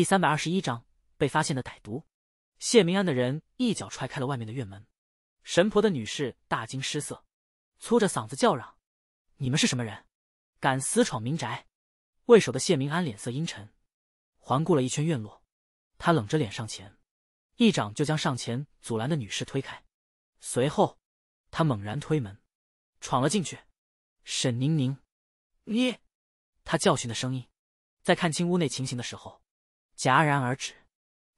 第三百二十一章被发现的歹毒，谢明安的人一脚踹开了外面的院门，神婆的女士大惊失色，粗着嗓子叫嚷：“你们是什么人？敢私闯民宅！”为首的谢明安脸色阴沉，环顾了一圈院落，他冷着脸上前，一掌就将上前阻拦的女士推开，随后他猛然推门，闯了进去。沈宁宁，你，他教训的声音，在看清屋内情形的时候。戛然而止，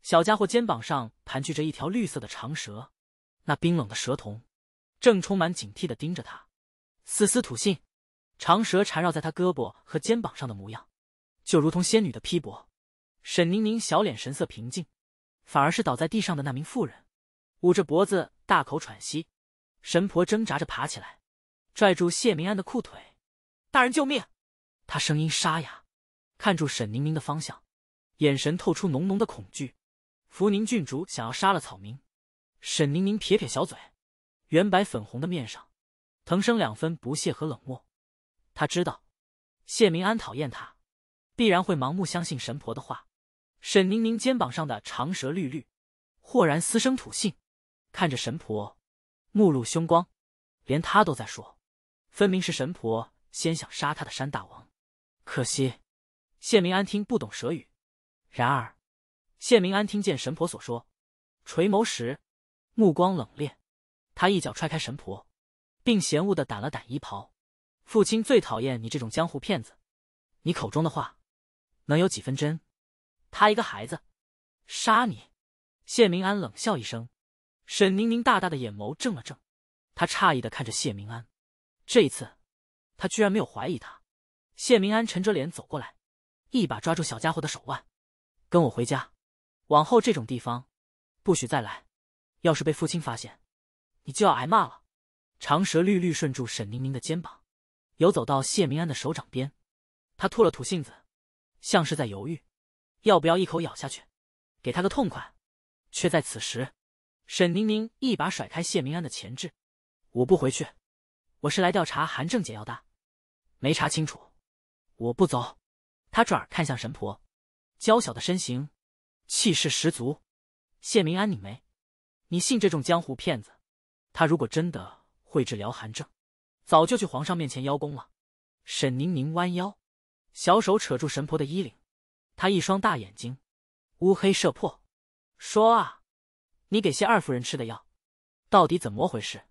小家伙肩膀上盘踞着一条绿色的长蛇，那冰冷的蛇瞳，正充满警惕的盯着他。丝丝吐信，长蛇缠绕在他胳膊和肩膀上的模样，就如同仙女的披帛。沈宁宁小脸神色平静，反而是倒在地上的那名妇人，捂着脖子大口喘息。神婆挣扎着爬起来，拽住谢明安的裤腿：“大人救命！”他声音沙哑，看住沈宁宁的方向。眼神透出浓浓的恐惧。福宁郡主想要杀了草民。沈宁宁撇撇小嘴，原白粉红的面上腾生两分不屑和冷漠。他知道谢明安讨厌他，必然会盲目相信神婆的话。沈宁宁肩膀上的长蛇绿绿豁然嘶声吐信，看着神婆，目露凶光。连他都在说，分明是神婆先想杀他的山大王。可惜谢明安听不懂蛇语。然而，谢明安听见神婆所说，垂眸时目光冷冽。他一脚踹开神婆，并嫌恶的掸了掸衣袍。父亲最讨厌你这种江湖骗子，你口中的话能有几分真？他一个孩子，杀你！谢明安冷笑一声。沈宁宁大大的眼眸怔了怔，他诧异的看着谢明安。这一次，他居然没有怀疑他。谢明安沉着脸走过来，一把抓住小家伙的手腕。跟我回家，往后这种地方，不许再来。要是被父亲发现，你就要挨骂了。长蛇绿绿顺住沈宁宁的肩膀，游走到谢明安的手掌边。他吐了吐信子，像是在犹豫，要不要一口咬下去，给他个痛快。却在此时，沈宁宁一把甩开谢明安的前置，我不回去，我是来调查韩正解药的。没查清楚，我不走。”他转而看向神婆。娇小的身形，气势十足。谢明安拧眉：“你信这种江湖骗子？他如果真的会治疗寒症，早就去皇上面前邀功了。”沈宁宁弯腰，小手扯住神婆的衣领，她一双大眼睛乌黑射破，说：“啊，你给谢二夫人吃的药，到底怎么回事？”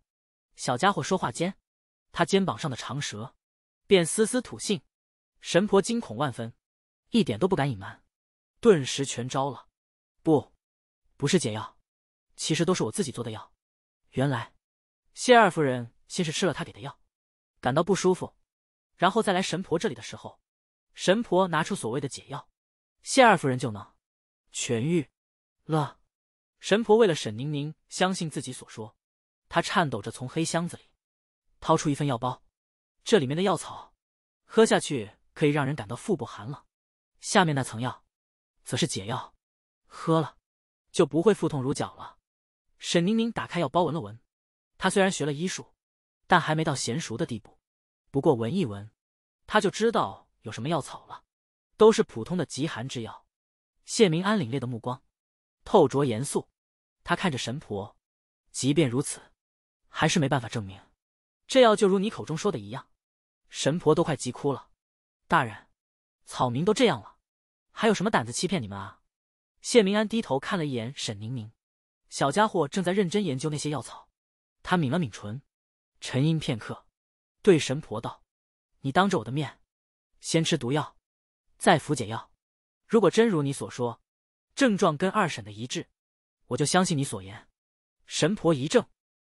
小家伙说话间，他肩膀上的长蛇便丝丝吐信，神婆惊恐万分，一点都不敢隐瞒。顿时全招了，不，不是解药，其实都是我自己做的药。原来，谢二夫人先是吃了他给的药，感到不舒服，然后再来神婆这里的时候，神婆拿出所谓的解药，谢二夫人就能痊愈了。神婆为了沈宁宁相信自己所说，她颤抖着从黑箱子里掏出一份药包，这里面的药草，喝下去可以让人感到腹部寒冷，下面那层药。则是解药，喝了就不会腹痛如绞了。沈宁宁打开药包闻了闻，她虽然学了医术，但还没到娴熟的地步。不过闻一闻，她就知道有什么药草了。都是普通的极寒之药。谢明安凛冽的目光透着严肃，他看着神婆，即便如此，还是没办法证明这药就如你口中说的一样。神婆都快急哭了，大人，草民都这样了。还有什么胆子欺骗你们啊？谢明安低头看了一眼沈宁宁，小家伙正在认真研究那些药草。他抿了抿唇，沉吟片刻，对神婆道：“你当着我的面，先吃毒药，再服解药。如果真如你所说，症状跟二婶的一致，我就相信你所言。”神婆一怔，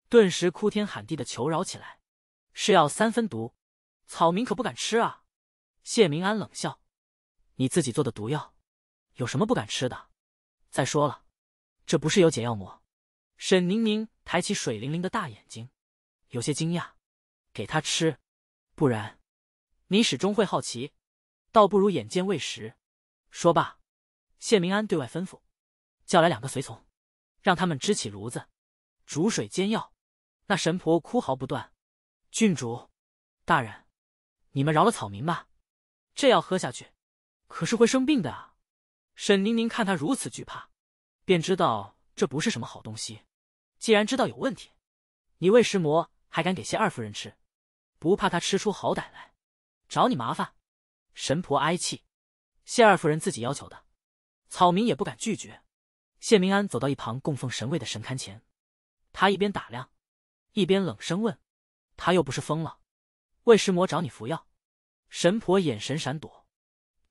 顿时哭天喊地的求饶起来：“是药三分毒，草民可不敢吃啊！”谢明安冷笑。你自己做的毒药，有什么不敢吃的？再说了，这不是有解药么？沈宁宁抬起水灵灵的大眼睛，有些惊讶。给他吃，不然，你始终会好奇。倒不如眼见为实。说罢，谢明安对外吩咐，叫来两个随从，让他们支起炉子，煮水煎药。那神婆哭嚎不断。郡主，大人，你们饶了草民吧。这药喝下去。可是会生病的啊！沈宁宁看他如此惧怕，便知道这不是什么好东西。既然知道有问题，你魏师魔还敢给谢二夫人吃，不怕他吃出好歹来，找你麻烦？神婆哀泣，谢二夫人自己要求的，草民也不敢拒绝。谢明安走到一旁供奉神位的神龛前，他一边打量，一边冷声问：“他又不是疯了，魏师魔找你服药？”神婆眼神闪躲。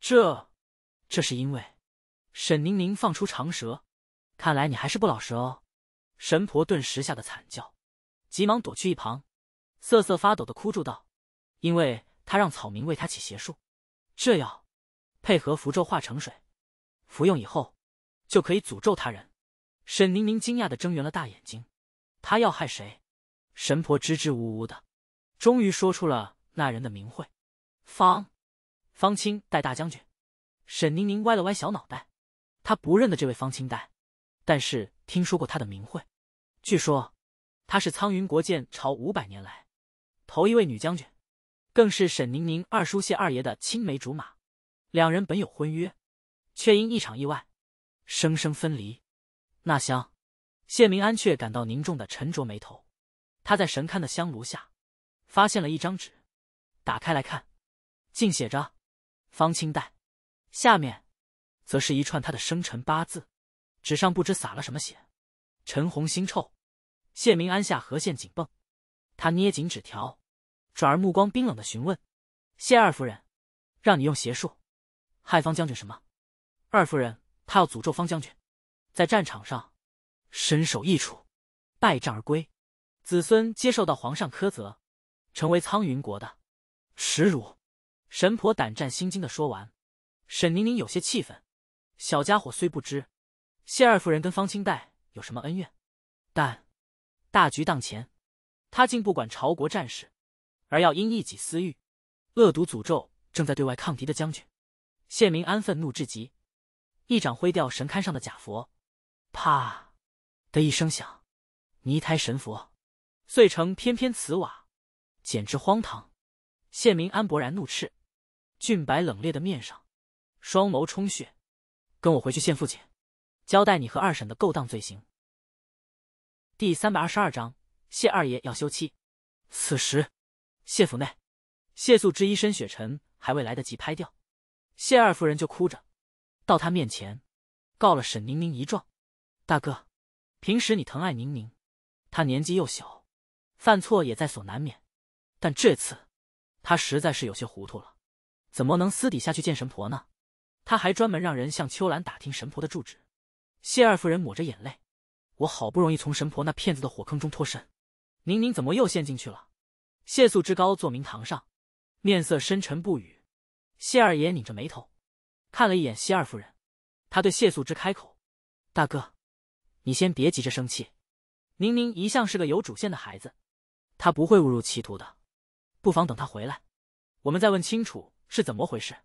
这，这是因为，沈宁宁放出长舌，看来你还是不老实哦。神婆顿时吓得惨叫，急忙躲去一旁，瑟瑟发抖的哭住道：“因为他让草民为他起邪术，这药配合符咒化成水，服用以后就可以诅咒他人。”沈宁宁惊讶的睁圆了大眼睛：“他要害谁？”神婆支支吾吾的，终于说出了那人的名讳：“方。”方清代大将军，沈宁宁歪了歪小脑袋，她不认得这位方清代，但是听说过他的名讳。据说他是苍云国建朝五百年来头一位女将军，更是沈宁宁二叔谢二爷的青梅竹马，两人本有婚约，却因一场意外生生分离。那厢，谢明安却感到凝重的沉着眉头，他在神龛的香炉下发现了一张纸，打开来看，竟写着。方清代，下面，则是一串他的生辰八字。纸上不知洒了什么血，陈红腥臭。谢明安下颌线紧绷，他捏紧纸条，转而目光冰冷的询问：“谢二夫人，让你用邪术害方将军什么？二夫人，他要诅咒方将军，在战场上身首异处，败战而归，子孙接受到皇上苛责，成为苍云国的耻辱。”神婆胆战心惊的说完，沈宁宁有些气愤。小家伙虽不知谢二夫人跟方清代有什么恩怨，但大局当前，他竟不管朝国战事，而要因一己私欲，恶毒诅咒正在对外抗敌的将军。谢明安愤怒至极，一掌挥掉神龛上的假佛，啪的一声响，泥胎神佛碎成片片瓷瓦，简直荒唐。谢明安勃然怒斥。俊白冷冽的面上，双眸充血，跟我回去见父亲，交代你和二婶的勾当罪行。第三百二十二章：谢二爷要休妻。此时，谢府内，谢素之一身血尘还未来得及拍掉，谢二夫人就哭着到他面前，告了沈宁宁一状。大哥，平时你疼爱宁宁，她年纪又小，犯错也在所难免。但这次，她实在是有些糊涂了。怎么能私底下去见神婆呢？他还专门让人向秋兰打听神婆的住址。谢二夫人抹着眼泪：“我好不容易从神婆那骗子的火坑中脱身，宁宁怎么又陷进去了？”谢素之高坐明堂上，面色深沉不语。谢二爷拧着眉头，看了一眼谢二夫人，他对谢素之开口：“大哥，你先别急着生气。宁宁一向是个有主见的孩子，他不会误入歧途的。不妨等他回来，我们再问清楚。”是怎么回事？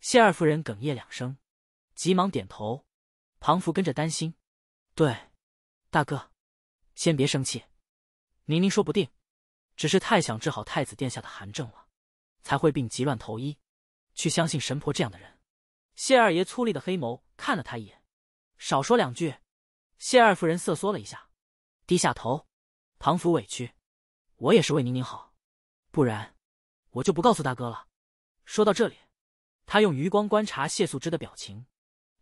谢二夫人哽咽两声，急忙点头。庞福跟着担心：“对，大哥，先别生气。宁宁说不定只是太想治好太子殿下的寒症了，才会病急乱投医，去相信神婆这样的人。”谢二爷粗粝的黑眸看了他一眼：“少说两句。”谢二夫人瑟缩了一下，低下头。庞福委屈：“我也是为宁宁好，不然我就不告诉大哥了。”说到这里，他用余光观察谢素芝的表情，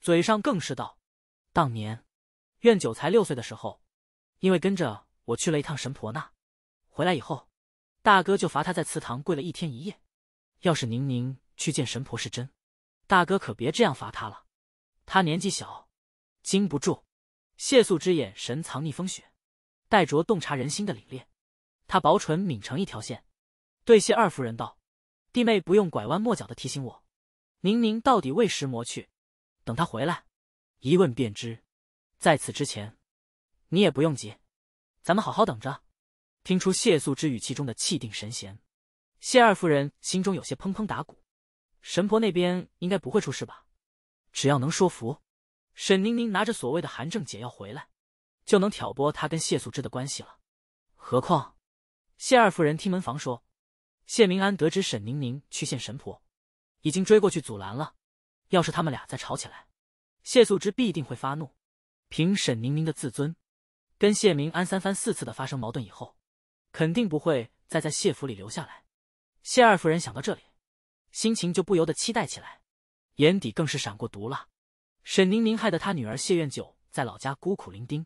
嘴上更是道：“当年，苑九才六岁的时候，因为跟着我去了一趟神婆那，回来以后，大哥就罚他在祠堂跪了一天一夜。要是宁宁去见神婆是真，大哥可别这样罚他了。他年纪小，经不住。”谢素之眼神藏匿风雪，带着洞察人心的凛冽，他薄唇抿成一条线，对谢二夫人道。弟妹不用拐弯抹角的提醒我，宁宁到底为什魔去？等他回来，一问便知。在此之前，你也不用急，咱们好好等着。听出谢素之语气中的气定神闲，谢二夫人心中有些砰砰打鼓。神婆那边应该不会出事吧？只要能说服沈宁宁拿着所谓的寒症解药回来，就能挑拨他跟谢素之的关系了。何况，谢二夫人听门房说。谢明安得知沈宁宁去见神婆，已经追过去阻拦了。要是他们俩再吵起来，谢素芝必定会发怒。凭沈宁宁的自尊，跟谢明安三番四次的发生矛盾以后，肯定不会再在谢府里留下来。谢二夫人想到这里，心情就不由得期待起来，眼底更是闪过毒辣。沈宁宁害得他女儿谢愿九在老家孤苦伶仃，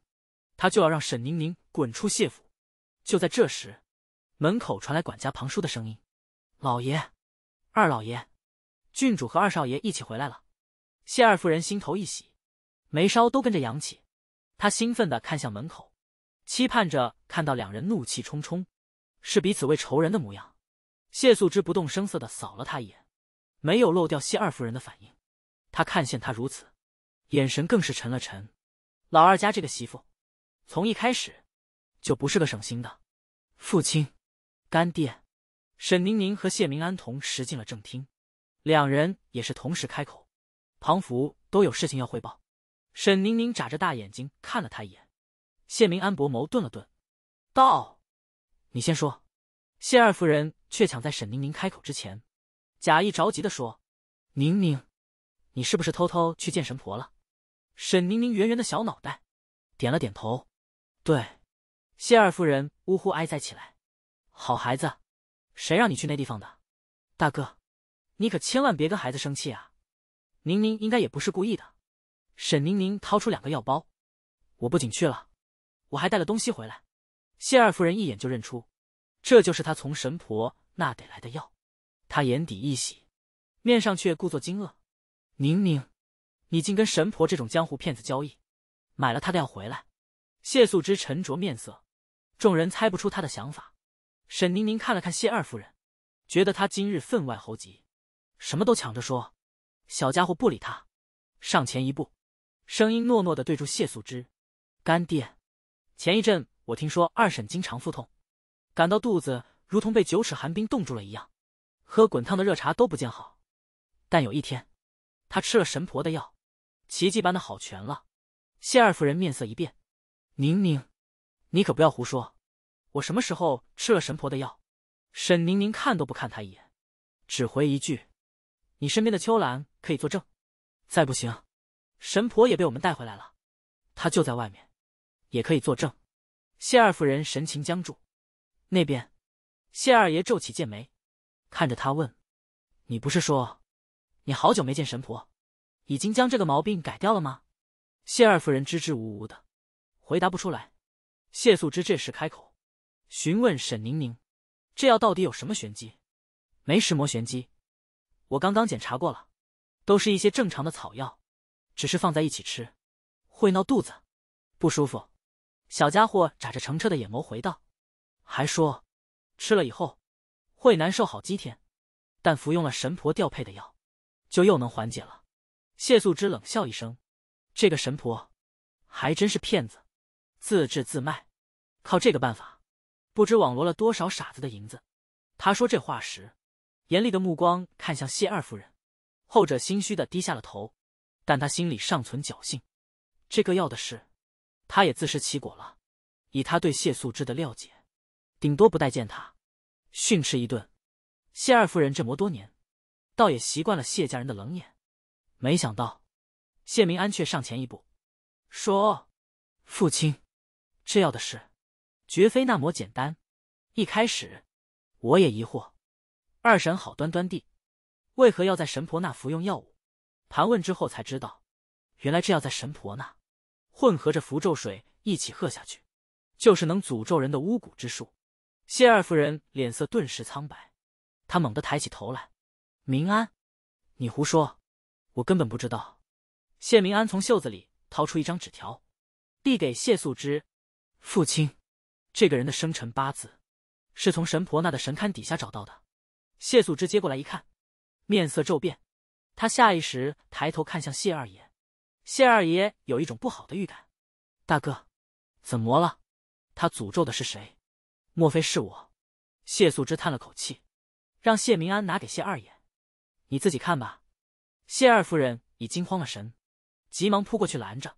他就要让沈宁宁滚出谢府。就在这时。门口传来管家庞叔的声音：“老爷，二老爷，郡主和二少爷一起回来了。”谢二夫人心头一喜，眉梢都跟着扬起。他兴奋的看向门口，期盼着看到两人怒气冲冲，是彼此为仇人的模样。谢素芝不动声色的扫了他一眼，没有漏掉谢二夫人的反应。他看见他如此，眼神更是沉了沉。老二家这个媳妇，从一开始就不是个省心的。父亲。干爹，沈宁宁和谢明安同时进了正厅，两人也是同时开口，庞福都有事情要汇报。沈宁宁眨着大眼睛看了他一眼，谢明安薄眸顿了顿，道：“你先说。”谢二夫人却抢在沈宁宁开口之前，假意着急的说：“宁宁，你是不是偷偷去见神婆了？”沈宁宁圆圆的小脑袋点了点头，对谢二夫人呜呼哀哉起来。好孩子，谁让你去那地方的？大哥，你可千万别跟孩子生气啊！宁宁应该也不是故意的。沈宁宁掏出两个药包，我不仅去了，我还带了东西回来。谢二夫人一眼就认出，这就是她从神婆那得来的药，她眼底一喜，面上却故作惊愕：“宁宁，你竟跟神婆这种江湖骗子交易，买了他的药回来？”谢素之沉着面色，众人猜不出他的想法。沈宁宁看了看谢二夫人，觉得她今日分外猴急，什么都抢着说。小家伙不理她，上前一步，声音糯糯的对住谢素芝：“干爹，前一阵我听说二婶经常腹痛，感到肚子如同被九尺寒冰冻住了一样，喝滚烫的热茶都不见好。但有一天，她吃了神婆的药，奇迹般的好全了。”谢二夫人面色一变：“宁宁，你可不要胡说。”我什么时候吃了神婆的药？沈宁宁看都不看他一眼，只回一句：“你身边的秋兰可以作证。再不行，神婆也被我们带回来了，她就在外面，也可以作证。”谢二夫人神情僵住。那边，谢二爷皱起剑眉，看着他问：“你不是说，你好久没见神婆，已经将这个毛病改掉了吗？”谢二夫人支支吾吾的回答不出来。谢素芝这时开口。询问沈宁宁，这药到底有什么玄机？没什么玄机，我刚刚检查过了，都是一些正常的草药，只是放在一起吃，会闹肚子，不舒服。小家伙眨着澄澈的眼眸回道，还说吃了以后会难受好几天，但服用了神婆调配的药，就又能缓解了。谢素芝冷笑一声，这个神婆还真是骗子，自制自卖，靠这个办法。不知网罗了多少傻子的银子，他说这话时，严厉的目光看向谢二夫人，后者心虚的低下了头，但他心里尚存侥幸。这个药的事，他也自食其果了。以他对谢素芝的了解，顶多不待见他，训斥一顿。谢二夫人这么多年，倒也习惯了谢家人的冷眼。没想到，谢明安却上前一步，说：“父亲，这药的事。”绝非那么简单。一开始，我也疑惑，二婶好端端地，为何要在神婆那服用药物？盘问之后才知道，原来这药在神婆那，混合着符咒水一起喝下去，就是能诅咒人的巫蛊之术。谢二夫人脸色顿时苍白，她猛地抬起头来：“明安，你胡说！我根本不知道。”谢明安从袖子里掏出一张纸条，递给谢素芝：“父亲。”这个人的生辰八字，是从神婆那的神龛底下找到的。谢素芝接过来一看，面色骤变。他下意识抬头看向谢二爷。谢二爷有一种不好的预感。大哥，怎么了？他诅咒的是谁？莫非是我？谢素芝叹了口气，让谢明安拿给谢二爷。你自己看吧。谢二夫人已惊慌了神，急忙扑过去拦着：“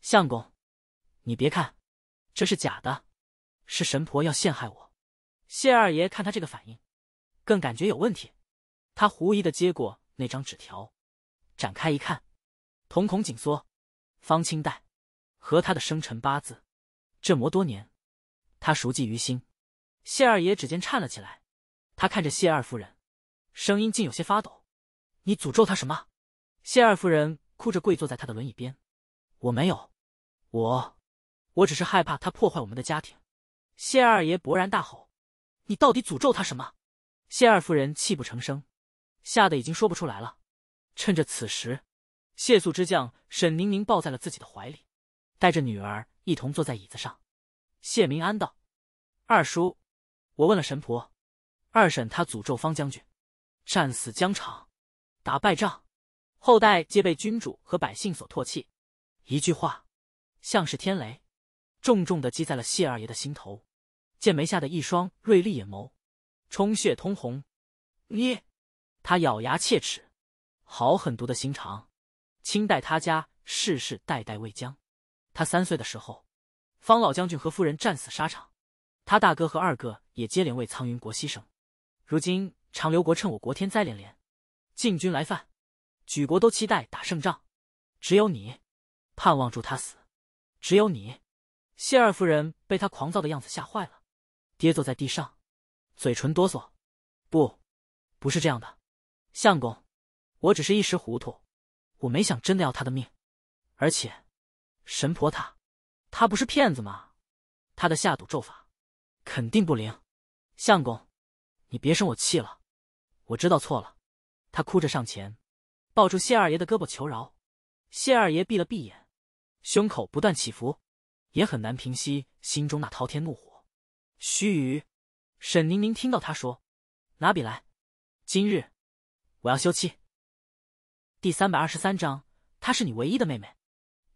相公，你别看，这是假的。”是神婆要陷害我，谢二爷看他这个反应，更感觉有问题。他狐疑的接过那张纸条，展开一看，瞳孔紧缩。方清代和他的生辰八字，这么多年，他熟记于心。谢二爷指尖颤了起来，他看着谢二夫人，声音竟有些发抖：“你诅咒他什么？”谢二夫人哭着跪坐在他的轮椅边：“我没有，我，我只是害怕他破坏我们的家庭。”谢二爷勃然大吼：“你到底诅咒他什么？”谢二夫人泣不成声，吓得已经说不出来了。趁着此时，谢素之将沈宁宁抱在了自己的怀里，带着女儿一同坐在椅子上。谢明安道：“二叔，我问了神婆，二婶她诅咒方将军，战死疆场，打败仗，后代皆被君主和百姓所唾弃。”一句话，像是天雷，重重的击在了谢二爷的心头。剑眉下的一双锐利眼眸，充血通红。你，他咬牙切齿，好狠毒的心肠。清代他家世世代代未将。他三岁的时候，方老将军和夫人战死沙场，他大哥和二哥也接连为苍云国牺牲。如今长留国趁我国天灾连连，禁军来犯，举国都期待打胜仗，只有你，盼望助他死。只有你，谢二夫人被他狂躁的样子吓坏了。跌坐在地上，嘴唇哆嗦，不，不是这样的，相公，我只是一时糊涂，我没想真的要他的命，而且，神婆她，她不是骗子吗？她的下赌咒法，肯定不灵，相公，你别生我气了，我知道错了。他哭着上前，抱住谢二爷的胳膊求饶。谢二爷闭了闭眼，胸口不断起伏，也很难平息心中那滔天怒火。须臾，沈宁宁听到他说：“拿笔来，今日我要休妻。”第三百二十三章，她是你唯一的妹妹。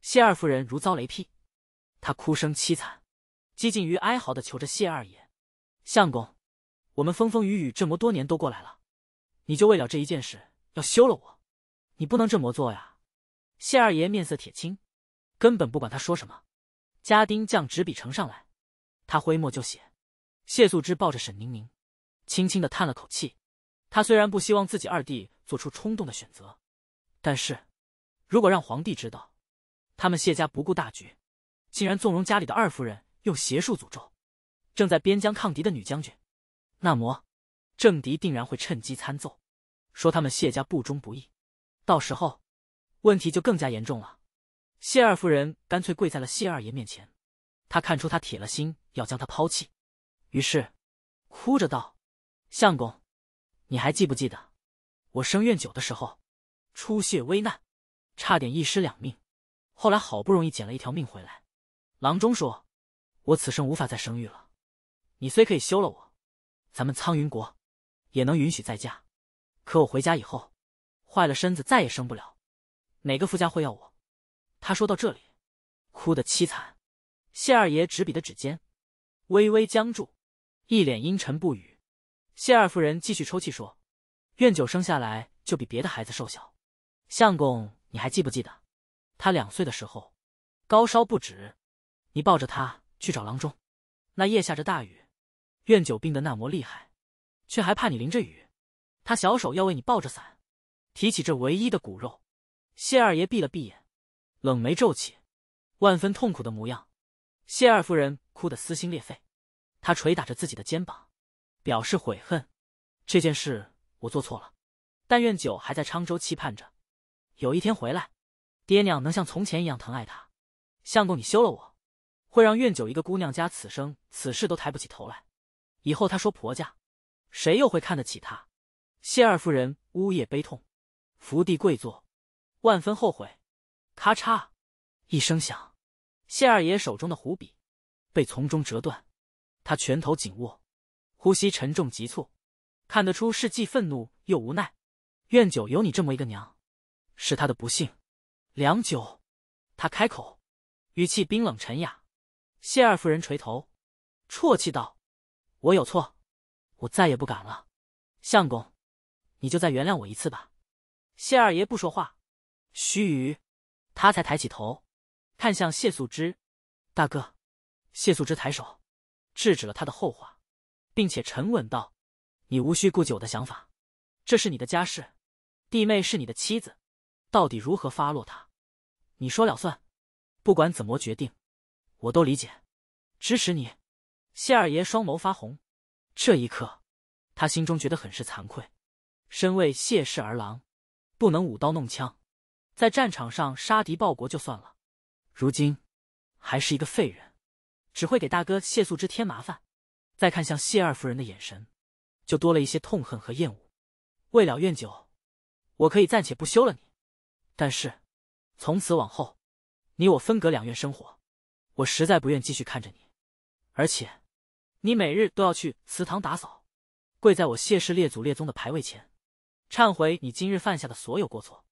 谢二夫人如遭雷劈，她哭声凄惨，几近于哀嚎的求着谢二爷：“相公，我们风风雨雨这么多年都过来了，你就为了这一件事要休了我？你不能这么做呀！”谢二爷面色铁青，根本不管他说什么。家丁将纸笔呈上来，他挥墨就写。谢素芝抱着沈宁宁，轻轻的叹了口气。他虽然不希望自己二弟做出冲动的选择，但是，如果让皇帝知道，他们谢家不顾大局，竟然纵容家里的二夫人用邪术诅咒正在边疆抗敌的女将军，那么，政敌定然会趁机参奏，说他们谢家不忠不义。到时候，问题就更加严重了。谢二夫人干脆跪在了谢二爷面前，他看出他铁了心要将他抛弃。于是，哭着道：“相公，你还记不记得我生愿酒的时候，出血危难，差点一尸两命？后来好不容易捡了一条命回来，郎中说，我此生无法再生育了。你虽可以休了我，咱们苍云国也能允许再嫁，可我回家以后，坏了身子，再也生不了。哪个富家会要我？”他说到这里，哭得凄惨。谢二爷执笔的指尖微微僵住。一脸阴沉不语，谢二夫人继续抽泣说：“愿九生下来就比别的孩子瘦小，相公你还记不记得，他两岁的时候，高烧不止，你抱着他去找郎中，那夜下着大雨，愿九病的那么厉害，却还怕你淋着雨，他小手要为你抱着伞。”提起这唯一的骨肉，谢二爷闭了闭眼，冷眉皱起，万分痛苦的模样。谢二夫人哭得撕心裂肺。他捶打着自己的肩膀，表示悔恨。这件事我做错了。但愿九还在沧州，期盼着有一天回来，爹娘能像从前一样疼爱他。相公，你休了我，会让愿九一个姑娘家此生此事都抬不起头来。以后她说婆家，谁又会看得起她？谢二夫人呜咽悲痛，伏地跪坐，万分后悔。咔嚓一声响，谢二爷手中的胡笔被从中折断。他拳头紧握，呼吸沉重急促，看得出是既愤怒又无奈。愿九有你这么一个娘，是他的不幸。良久，他开口，语气冰冷沉哑。谢二夫人垂头，啜泣道：“我有错，我再也不敢了。相公，你就再原谅我一次吧。”谢二爷不说话，须臾，他才抬起头，看向谢素之。大哥，谢素之抬手。制止了他的后话，并且沉稳道：“你无需顾及我的想法，这是你的家事，弟妹是你的妻子，到底如何发落她，你说了算。不管怎么决定，我都理解，支持你。”谢二爷双眸发红，这一刻，他心中觉得很是惭愧。身为谢氏儿郎，不能舞刀弄枪，在战场上杀敌报国就算了，如今还是一个废人。只会给大哥谢素之添麻烦，再看向谢二夫人的眼神，就多了一些痛恨和厌恶。未了愿酒，我可以暂且不休了你，但是从此往后，你我分隔两院生活，我实在不愿继续看着你。而且，你每日都要去祠堂打扫，跪在我谢氏列祖列宗的牌位前，忏悔你今日犯下的所有过错。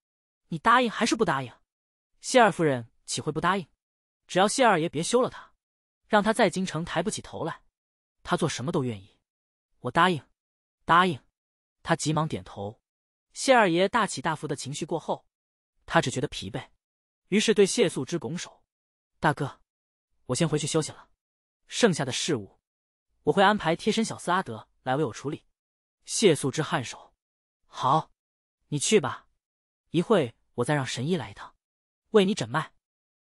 你答应还是不答应？谢二夫人岂会不答应？只要谢二爷别休了她。让他在京城抬不起头来，他做什么都愿意。我答应，答应。他急忙点头。谢二爷大起大伏的情绪过后，他只觉得疲惫，于是对谢素之拱手：“大哥，我先回去休息了。剩下的事务，我会安排贴身小厮阿德来为我处理。”谢素之颔首：“好，你去吧。一会我再让神医来一趟，为你诊脉。”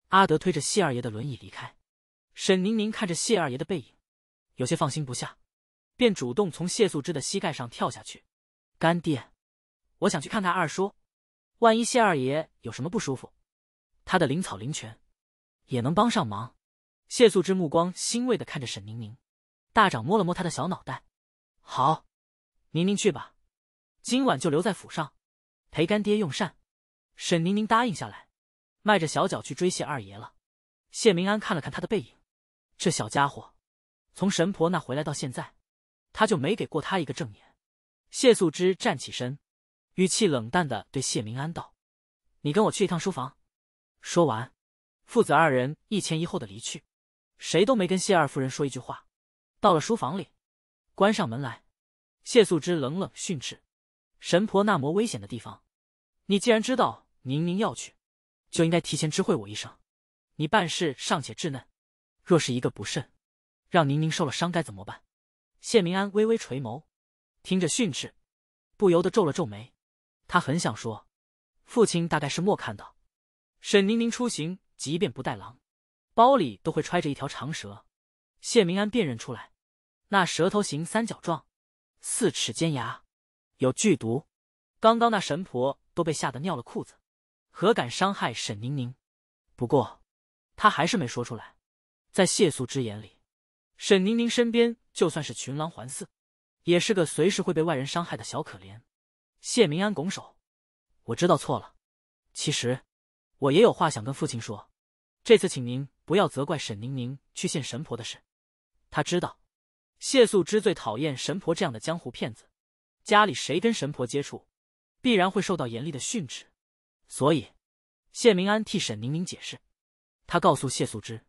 阿德推着谢二爷的轮椅离开。沈宁宁看着谢二爷的背影，有些放心不下，便主动从谢素芝的膝盖上跳下去。“干爹，我想去看看二叔，万一谢二爷有什么不舒服，他的灵草灵泉也能帮上忙。”谢素芝目光欣慰的看着沈宁宁，大掌摸了摸他的小脑袋，“好，宁宁去吧，今晚就留在府上，陪干爹用膳。”沈宁宁答应下来，迈着小脚去追谢二爷了。谢明安看了看他的背影。这小家伙，从神婆那回来到现在，他就没给过他一个正眼。谢素芝站起身，语气冷淡的对谢明安道：“你跟我去一趟书房。”说完，父子二人一前一后的离去，谁都没跟谢二夫人说一句话。到了书房里，关上门来，谢素芝冷冷训斥：“神婆那么危险的地方，你既然知道宁宁要去，就应该提前知会我一声。你办事尚且稚嫩。”若是一个不慎，让宁宁受了伤该怎么办？谢明安微微垂眸，听着训斥，不由得皱了皱眉。他很想说，父亲大概是莫看到沈宁宁出行，即便不带狼，包里都会揣着一条长蛇。谢明安辨认出来，那蛇头形三角状，四齿尖牙，有剧毒。刚刚那神婆都被吓得尿了裤子，何敢伤害沈宁宁？不过，他还是没说出来。在谢素之眼里，沈宁宁身边就算是群狼环伺，也是个随时会被外人伤害的小可怜。谢明安拱手：“我知道错了。其实，我也有话想跟父亲说。这次请您不要责怪沈宁宁去见神婆的事。他知道，谢素之最讨厌神婆这样的江湖骗子。家里谁跟神婆接触，必然会受到严厉的训斥。所以，谢明安替沈宁宁解释。他告诉谢素之。”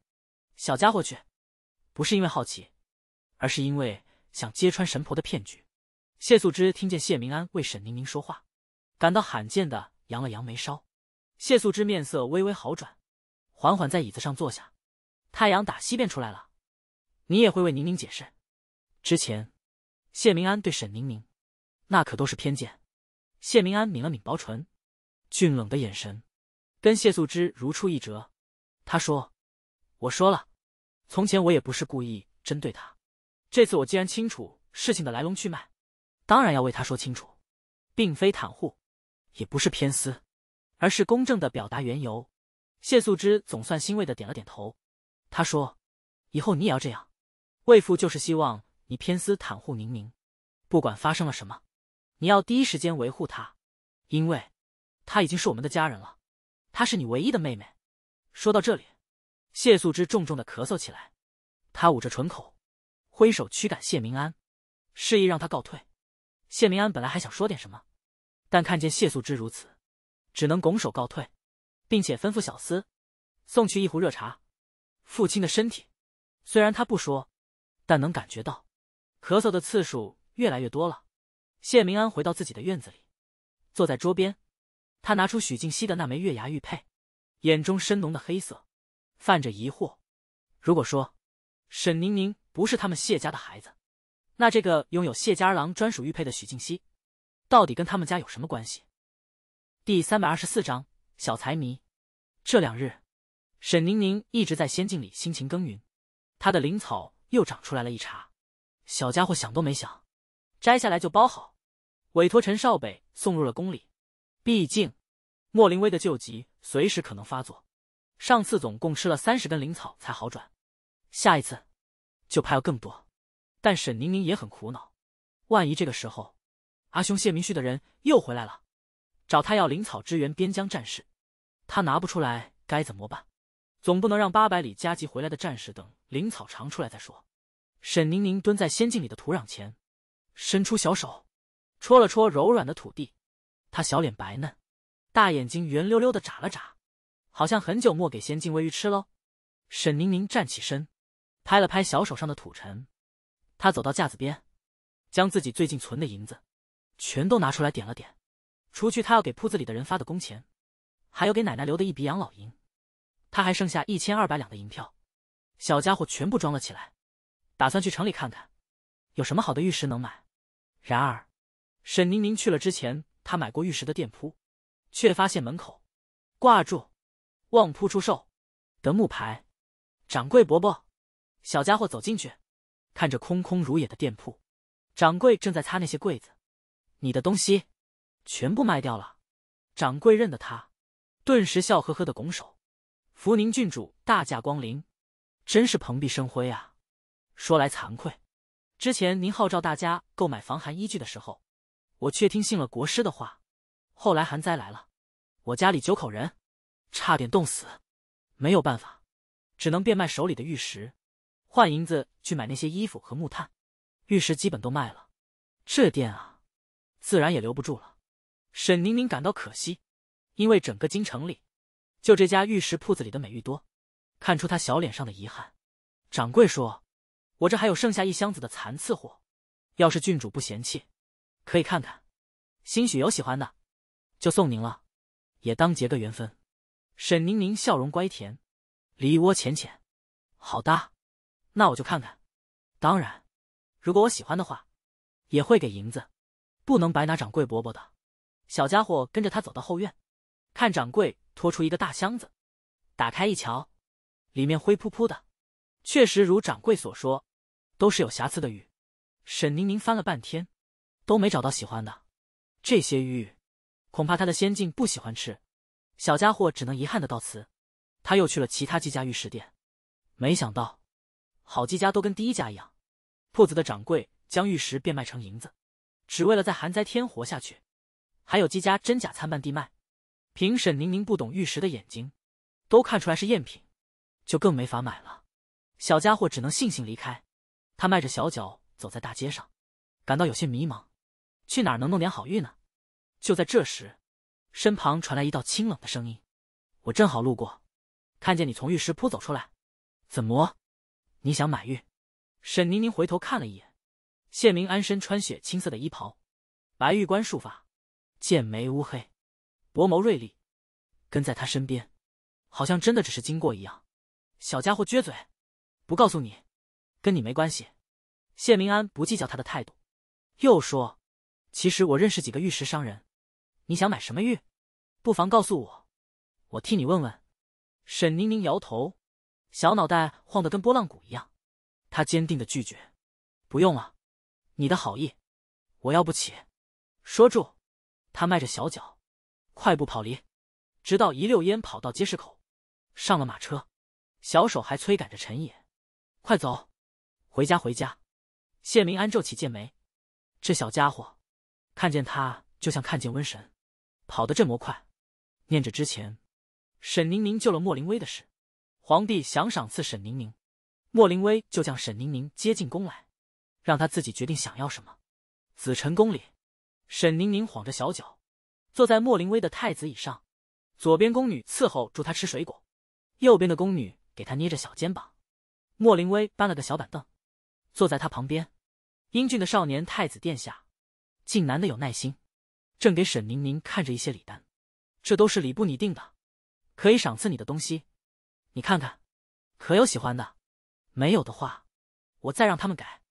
小家伙去，不是因为好奇，而是因为想揭穿神婆的骗局。谢素芝听见谢明安为沈宁宁说话，感到罕见的扬了扬眉梢。谢素芝面色微微好转，缓缓在椅子上坐下。太阳打西边出来了，你也会为宁宁解释。之前，谢明安对沈宁宁那可都是偏见。谢明安抿了抿薄唇，俊冷的眼神跟谢素芝如出一辙。他说：“我说了。”从前我也不是故意针对他，这次我既然清楚事情的来龙去脉，当然要为他说清楚，并非袒护，也不是偏私，而是公正的表达缘由。谢素芝总算欣慰的点了点头。他说：“以后你也要这样，为父就是希望你偏私袒护宁宁，不管发生了什么，你要第一时间维护她，因为她已经是我们的家人了，她是你唯一的妹妹。”说到这里。谢素芝重重的咳嗽起来，他捂着唇口，挥手驱赶谢明安，示意让他告退。谢明安本来还想说点什么，但看见谢素芝如此，只能拱手告退，并且吩咐小厮送去一壶热茶。父亲的身体虽然他不说，但能感觉到咳嗽的次数越来越多了。谢明安回到自己的院子里，坐在桌边，他拿出许静熙的那枚月牙玉佩，眼中深浓的黑色。泛着疑惑，如果说沈宁宁不是他们谢家的孩子，那这个拥有谢家儿郎专属玉佩的许静熙，到底跟他们家有什么关系？第三百二十四章小财迷。这两日，沈宁宁一直在仙境里辛勤耕耘，她的灵草又长出来了一茬。小家伙想都没想，摘下来就包好，委托陈少北送入了宫里。毕竟莫林威的旧疾随时可能发作。上次总共吃了三十根灵草才好转，下一次就怕要更多。但沈宁宁也很苦恼，万一这个时候阿兄谢明旭的人又回来了，找他要灵草支援边疆战士，他拿不出来该怎么办？总不能让八百里加急回来的战士等灵草长出来再说。沈宁宁蹲在仙境里的土壤前，伸出小手，戳了戳柔软的土地。她小脸白嫩，大眼睛圆溜溜的眨了眨。好像很久没给先进卫浴吃喽。沈宁宁站起身，拍了拍小手上的土尘。她走到架子边，将自己最近存的银子全都拿出来点了点，除去她要给铺子里的人发的工钱，还有给奶奶留的一笔养老银，她还剩下一千二百两的银票。小家伙全部装了起来，打算去城里看看，有什么好的玉石能买。然而，沈宁宁去了之前她买过玉石的店铺，却发现门口挂住。旺铺出售，德木牌，掌柜伯伯，小家伙走进去，看着空空如也的店铺，掌柜正在擦那些柜子。你的东西全部卖掉了，掌柜认得他，顿时笑呵呵的拱手。福宁郡主大驾光临，真是蓬荜生辉啊。说来惭愧，之前您号召大家购买防寒衣具的时候，我却听信了国师的话。后来寒灾来了，我家里九口人。差点冻死，没有办法，只能变卖手里的玉石，换银子去买那些衣服和木炭。玉石基本都卖了，这店啊，自然也留不住了。沈宁宁感到可惜，因为整个京城里，就这家玉石铺子里的美玉多。看出他小脸上的遗憾，掌柜说：“我这还有剩下一箱子的残次货，要是郡主不嫌弃，可以看看，兴许有喜欢的，就送您了，也当结个缘分。”沈宁宁笑容乖甜，梨窝浅浅。好的，那我就看看。当然，如果我喜欢的话，也会给银子，不能白拿。掌柜伯伯的小家伙跟着他走到后院，看掌柜拖出一个大箱子，打开一瞧，里面灰扑扑的，确实如掌柜所说，都是有瑕疵的玉。沈宁宁翻了半天，都没找到喜欢的。这些玉，恐怕他的仙境不喜欢吃。小家伙只能遗憾的告辞，他又去了其他几家玉石店，没想到，好几家都跟第一家一样，铺子的掌柜将玉石变卖成银子，只为了在寒灾天活下去。还有几家真假参半地卖，评审宁宁不懂玉石的眼睛，都看出来是赝品，就更没法买了。小家伙只能悻悻离开，他迈着小脚走在大街上，感到有些迷茫，去哪能弄点好玉呢？就在这时。身旁传来一道清冷的声音：“我正好路过，看见你从玉石铺走出来，怎么？你想买玉？”沈宁宁回头看了一眼，谢明安身穿雪青色的衣袍，白玉冠束发，剑眉乌黑，薄眸锐利，跟在他身边，好像真的只是经过一样。小家伙撅嘴：“不告诉你，跟你没关系。”谢明安不计较他的态度，又说：“其实我认识几个玉石商人。”你想买什么玉？不妨告诉我，我替你问问。沈宁宁摇头，小脑袋晃得跟拨浪鼓一样。她坚定的拒绝：“不用了，你的好意，我要不起。”说住，他迈着小脚，快步跑离，直到一溜烟跑到街市口，上了马车，小手还催赶着陈野：“快走，回家，回家。”谢明安皱起剑眉，这小家伙，看见他就像看见瘟神。跑得这么快，念着之前沈宁宁救了莫林威的事，皇帝想赏赐沈宁宁，莫林威就将沈宁宁接进宫来，让他自己决定想要什么。紫宸宫里，沈宁宁晃着小脚，坐在莫林威的太子椅上，左边宫女伺候住他吃水果，右边的宫女给他捏着小肩膀。莫林威搬了个小板凳，坐在他旁边。英俊的少年太子殿下，竟难得有耐心。正给沈宁宁看着一些礼单，这都是礼部拟定的，可以赏赐你的东西，你看看，可有喜欢的？没有的话，我再让他们改。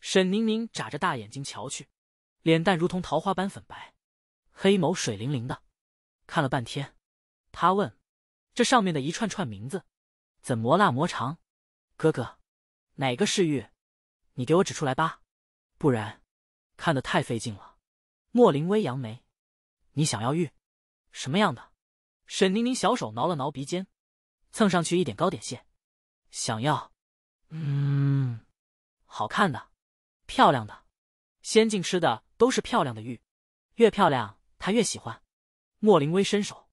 沈宁宁眨着大眼睛瞧去，脸蛋如同桃花般粉白，黑眸水灵灵的。看了半天，她问：“这上面的一串串名字，怎么那么长？哥哥，哪个是玉？你给我指出来吧，不然，看得太费劲了。”莫林微扬眉：“你想要玉，什么样的？”沈宁宁小手挠了挠鼻尖，蹭上去一点糕点屑。想要，嗯，好看的，漂亮的。仙境吃的都是漂亮的玉，越漂亮他越喜欢。莫林微伸手，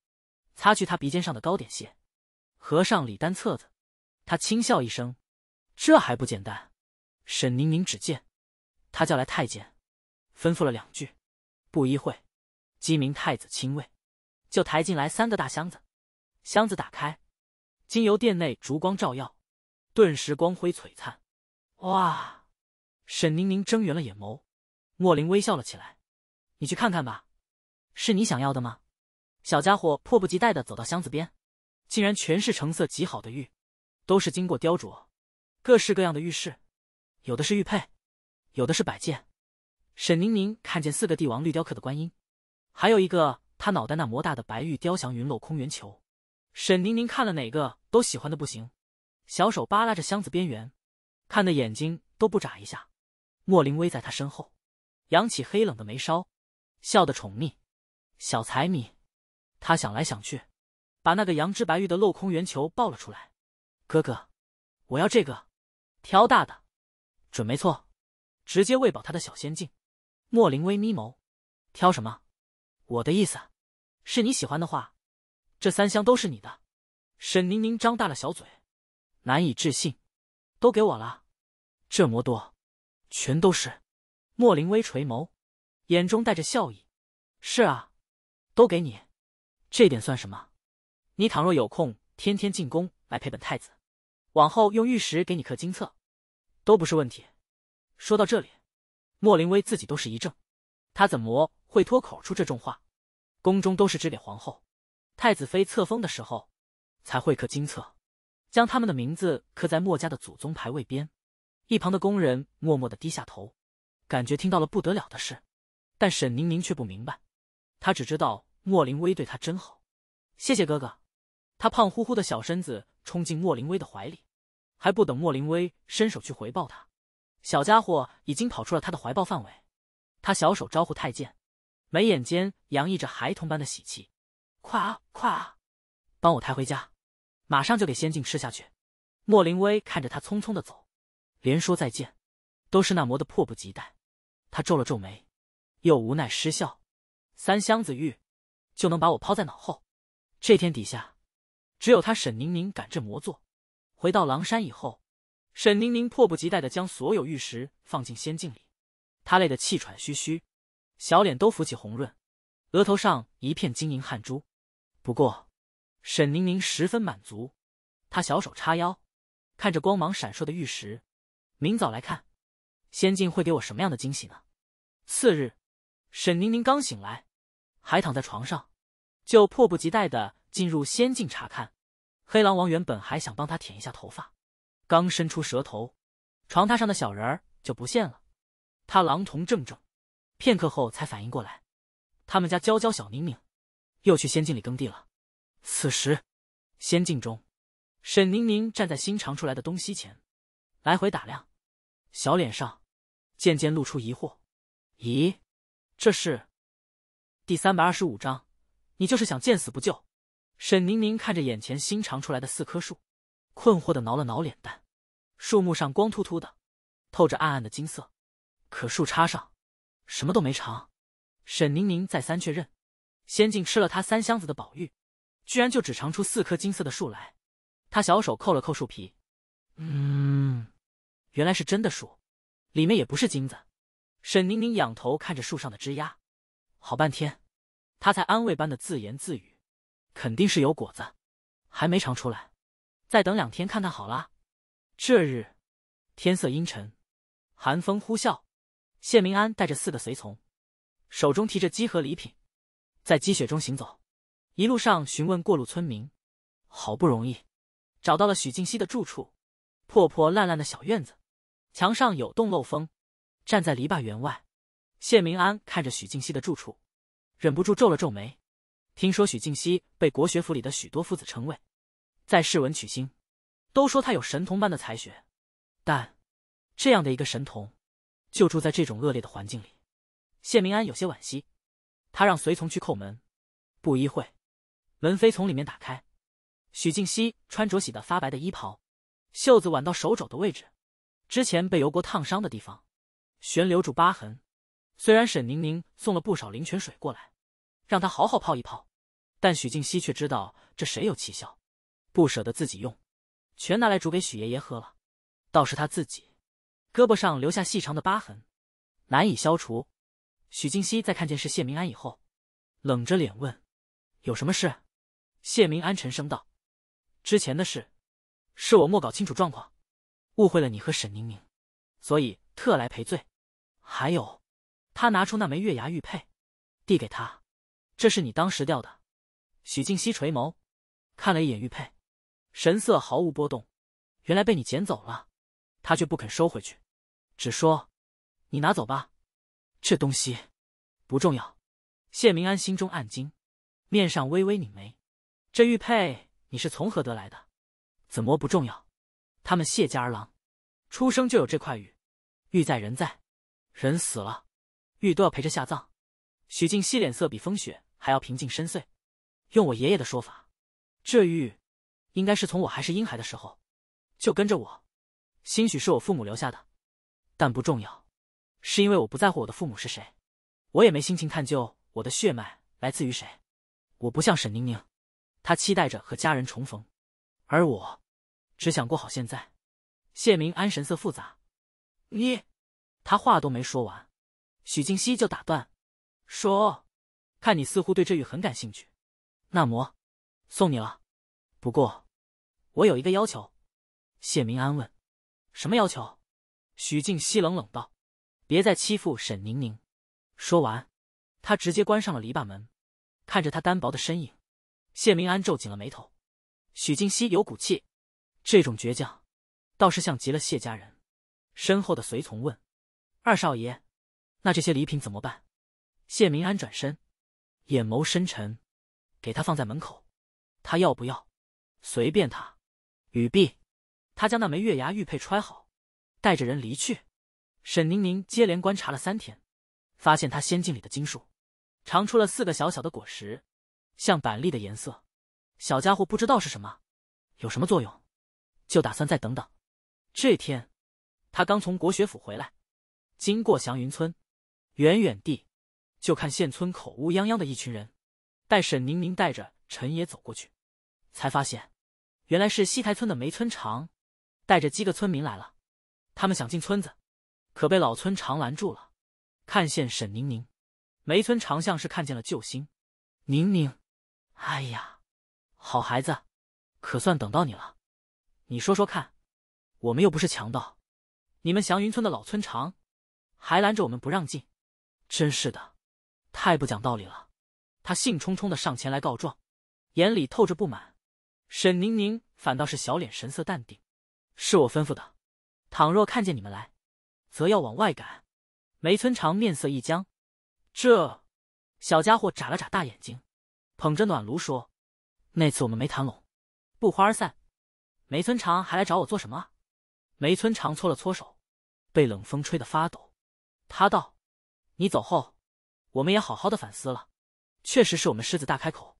擦去她鼻尖上的糕点屑，合上李丹册子，他轻笑一声：“这还不简单？”沈宁宁只见他叫来太监，吩咐了两句。不一会，鸡鸣太子亲卫就抬进来三个大箱子。箱子打开，经由殿内烛光照耀，顿时光辉璀璨。哇！沈宁宁睁圆了眼眸。莫林微笑了起来：“你去看看吧，是你想要的吗？”小家伙迫不及待的走到箱子边，竟然全是成色极好的玉，都是经过雕琢，各式各样的玉饰，有的是玉佩，有的是摆件。沈宁宁看见四个帝王绿雕刻的观音，还有一个她脑袋那魔大的白玉雕祥云镂空圆球。沈宁宁看了哪个都喜欢的不行，小手扒拉着箱子边缘，看的眼睛都不眨一下。莫林威在他身后，扬起黑冷的眉梢，笑得宠溺。小财迷，他想来想去，把那个羊脂白玉的镂空圆球抱了出来。哥哥，我要这个，挑大的，准没错，直接喂饱他的小仙境。莫林微眯眸，挑什么？我的意思，是你喜欢的话，这三箱都是你的。沈宁宁张大了小嘴，难以置信，都给我了，这么多，全都是。莫林微垂眸，眼中带着笑意。是啊，都给你，这点算什么？你倘若有空，天天进宫来陪本太子，往后用玉石给你刻金册，都不是问题。说到这里。莫林威自己都是一怔，他怎么会脱口出这种话？宫中都是指给皇后、太子妃册封的时候，才会刻金册，将他们的名字刻在莫家的祖宗牌位边。一旁的宫人默默的低下头，感觉听到了不得了的事。但沈宁宁却不明白，他只知道莫林威对他真好，谢谢哥哥。他胖乎乎的小身子冲进莫林威的怀里，还不等莫林威伸手去回报他。小家伙已经跑出了他的怀抱范围，他小手招呼太监，眉眼间洋溢着孩童般的喜气，快啊快啊，帮我抬回家，马上就给仙境吃下去。莫林威看着他匆匆的走，连说再见，都是那魔的迫不及待。他皱了皱眉，又无奈失笑，三箱子玉就能把我抛在脑后，这天底下，只有他沈宁宁敢这魔做。回到狼山以后。沈宁宁迫不及待的将所有玉石放进仙境里，她累得气喘吁吁，小脸都浮起红润，额头上一片晶莹汗珠。不过，沈宁宁十分满足，她小手叉腰，看着光芒闪烁的玉石，明早来看，仙境会给我什么样的惊喜呢？次日，沈宁宁刚醒来，还躺在床上，就迫不及待的进入仙境查看。黑狼王原本还想帮她舔一下头发。刚伸出舌头，床榻上的小人儿就不见了。他狼瞳怔怔，片刻后才反应过来，他们家娇娇小宁宁又去仙境里耕地了。此时，仙境中，沈宁宁站在新长出来的东西前，来回打量，小脸上渐渐露出疑惑：“咦，这是？”第三百二十五章，你就是想见死不救。沈宁宁看着眼前新长出来的四棵树。困惑的挠了挠脸蛋，树木上光秃秃的，透着暗暗的金色，可树杈上什么都没长。沈宁宁再三确认，仙境吃了他三箱子的宝玉，居然就只尝出四颗金色的树来。他小手扣了扣树皮，嗯，原来是真的树，里面也不是金子。沈宁宁仰头看着树上的枝丫，好半天，他才安慰般的自言自语：“肯定是有果子，还没尝出来。”再等两天看看好了。这日，天色阴沉，寒风呼啸。谢明安带着四个随从，手中提着鸡和礼品，在积雪中行走。一路上询问过路村民，好不容易找到了许静熙的住处。破破烂烂的小院子，墙上有洞漏风。站在篱笆园外，谢明安看着许静熙的住处，忍不住皱了皱眉。听说许静熙被国学府里的许多夫子称谓。在试文取星，都说他有神童般的才学，但这样的一个神童，就住在这种恶劣的环境里。谢明安有些惋惜，他让随从去叩门。不一会，门扉从里面打开，许静熙穿着洗的发白的衣袍，袖子挽到手肘的位置，之前被油锅烫伤的地方，悬留住疤痕。虽然沈宁宁送了不少灵泉水过来，让他好好泡一泡，但许静熙却知道这谁有奇效。不舍得自己用，全拿来煮给许爷爷喝了。倒是他自己，胳膊上留下细长的疤痕，难以消除。许静熙在看见是谢明安以后，冷着脸问：“有什么事？”谢明安沉声道：“之前的事，是我没搞清楚状况，误会了你和沈宁宁，所以特来赔罪。还有，他拿出那枚月牙玉佩，递给他，这是你当时掉的。”许静熙垂眸，看了一眼玉佩。神色毫无波动，原来被你捡走了，他却不肯收回去，只说：“你拿走吧，这东西不重要。”谢明安心中暗惊，面上微微拧眉：“这玉佩你是从何得来的？怎么不重要？”他们谢家儿郎出生就有这块玉，玉在人在，人死了，玉都要陪着下葬。许静熙脸色比风雪还要平静深邃，用我爷爷的说法：“这玉。”应该是从我还是婴孩的时候，就跟着我。兴许是我父母留下的，但不重要。是因为我不在乎我的父母是谁，我也没心情探究我的血脉来自于谁。我不像沈宁宁，她期待着和家人重逢，而我，只想过好现在。谢明安神色复杂，你，他话都没说完，许静熙就打断，说：“看你似乎对这玉很感兴趣，那么，送你了。”不过，我有一个要求。”谢明安问，“什么要求？”许静熙冷冷道，“别再欺负沈宁宁。”说完，他直接关上了篱笆门。看着他单薄的身影，谢明安皱紧了眉头。许静熙有骨气，这种倔强，倒是像极了谢家人。身后的随从问：“二少爷，那这些礼品怎么办？”谢明安转身，眼眸深沉，“给他放在门口，他要不要？”随便他，语碧，他将那枚月牙玉佩揣好，带着人离去。沈宁宁接连观察了三天，发现他仙境里的金树，长出了四个小小的果实，像板栗的颜色。小家伙不知道是什么，有什么作用，就打算再等等。这天，他刚从国学府回来，经过祥云村，远远地就看现村口乌泱泱的一群人。待沈宁宁带着陈野走过去，才发现。原来是西台村的梅村长，带着几个村民来了，他们想进村子，可被老村长拦住了。看见沈宁宁，梅村长像是看见了救星，宁宁，哎呀，好孩子，可算等到你了。你说说看，我们又不是强盗，你们祥云村的老村长，还拦着我们不让进，真是的，太不讲道理了。他兴冲冲的上前来告状，眼里透着不满。沈宁宁反倒是小脸神色淡定，是我吩咐的。倘若看见你们来，则要往外赶。梅村长面色一僵，这小家伙眨了眨大眼睛，捧着暖炉说：“那次我们没谈拢，不欢而散。梅村长还来找我做什么？”梅村长搓了搓手，被冷风吹得发抖。他道：“你走后，我们也好好的反思了，确实是我们狮子大开口，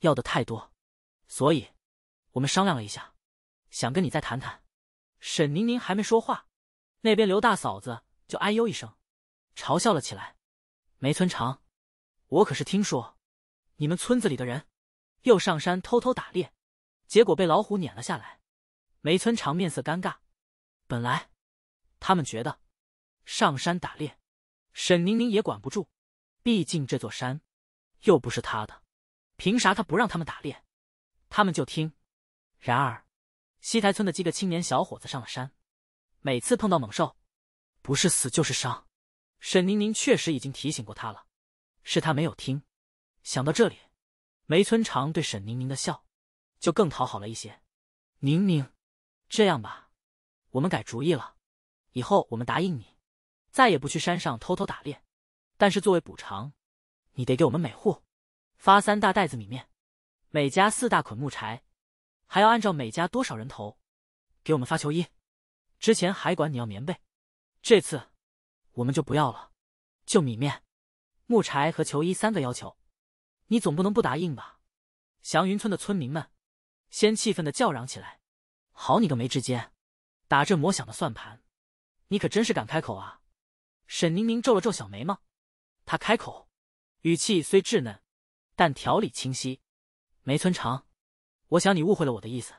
要的太多，所以。”我们商量了一下，想跟你再谈谈。沈宁宁还没说话，那边刘大嫂子就哎呦一声，嘲笑了起来。梅村长，我可是听说，你们村子里的人又上山偷偷打猎，结果被老虎撵了下来。梅村长面色尴尬。本来他们觉得上山打猎，沈宁宁也管不住，毕竟这座山又不是他的，凭啥他不让他们打猎，他们就听。然而，西台村的几个青年小伙子上了山，每次碰到猛兽，不是死就是伤。沈宁宁确实已经提醒过他了，是他没有听。想到这里，梅村长对沈宁宁的笑就更讨好了一些。宁宁，这样吧，我们改主意了，以后我们答应你，再也不去山上偷偷打猎。但是作为补偿，你得给我们每户发三大袋子米面，每家四大捆木柴。还要按照每家多少人头，给我们发球衣。之前还管你要棉被，这次我们就不要了，就米面、木柴和球衣三个要求。你总不能不答应吧？祥云村的村民们先气愤的叫嚷起来：“好，你个梅志坚，打这魔想的算盘，你可真是敢开口啊！”沈宁宁皱了皱小眉毛，他开口，语气虽稚嫩，但条理清晰。梅村长。我想你误会了我的意思，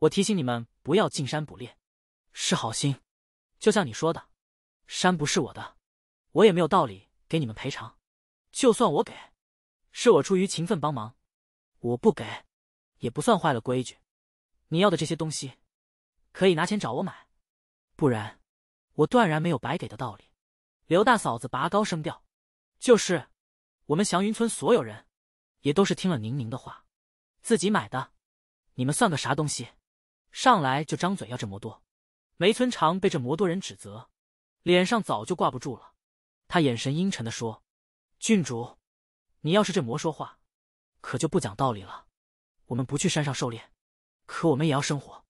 我提醒你们不要进山捕猎，是好心。就像你说的，山不是我的，我也没有道理给你们赔偿。就算我给，是我出于情分帮忙，我不给，也不算坏了规矩。你要的这些东西，可以拿钱找我买，不然，我断然没有白给的道理。刘大嫂子拔高声调，就是我们祥云村所有人，也都是听了宁宁的话，自己买的。你们算个啥东西？上来就张嘴要这魔多，梅村长被这魔多人指责，脸上早就挂不住了。他眼神阴沉的说：“郡主，你要是这魔说话，可就不讲道理了。我们不去山上狩猎，可我们也要生活。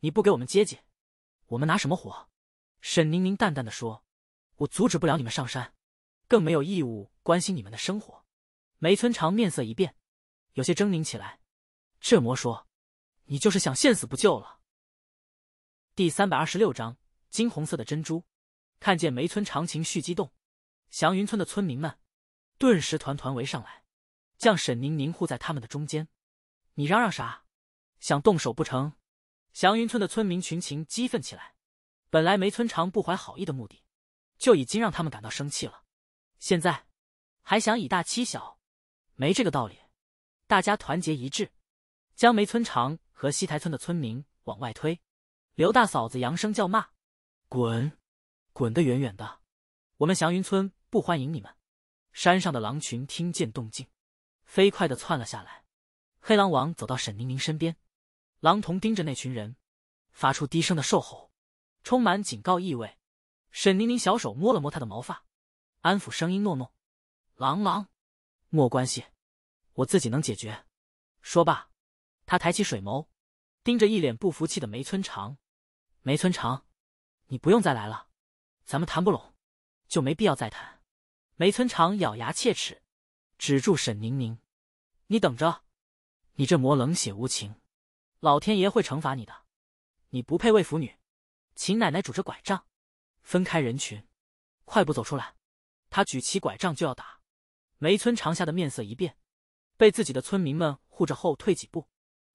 你不给我们接济，我们拿什么活？”沈宁宁淡淡的说：“我阻止不了你们上山，更没有义务关心你们的生活。”梅村长面色一变，有些狰狞起来。这魔说。你就是想见死不救了。第三百二十六章金红色的珍珠，看见梅村长情绪激动，祥云村的村民们顿时团团围上来，将沈宁宁护在他们的中间。你嚷嚷啥？想动手不成？祥云村的村民群情激愤起来。本来梅村长不怀好意的目的，就已经让他们感到生气了，现在还想以大欺小，没这个道理。大家团结一致，将梅村长。和西台村的村民往外推，刘大嫂子扬声叫骂：“滚，滚得远远的！我们祥云村不欢迎你们。”山上的狼群听见动静，飞快的窜了下来。黑狼王走到沈宁宁身边，狼瞳盯着那群人，发出低声的兽吼，充满警告意味。沈宁宁小手摸了摸他的毛发，安抚声音诺诺：“狼狼，莫关系，我自己能解决。”说罢，他抬起水眸。盯着一脸不服气的梅村长，梅村长，你不用再来了，咱们谈不拢，就没必要再谈。梅村长咬牙切齿，止住沈宁宁，你等着，你这魔冷血无情，老天爷会惩罚你的，你不配为腐女。秦奶奶拄着拐杖，分开人群，快步走出来，她举起拐杖就要打，梅村长吓得面色一变，被自己的村民们护着后退几步。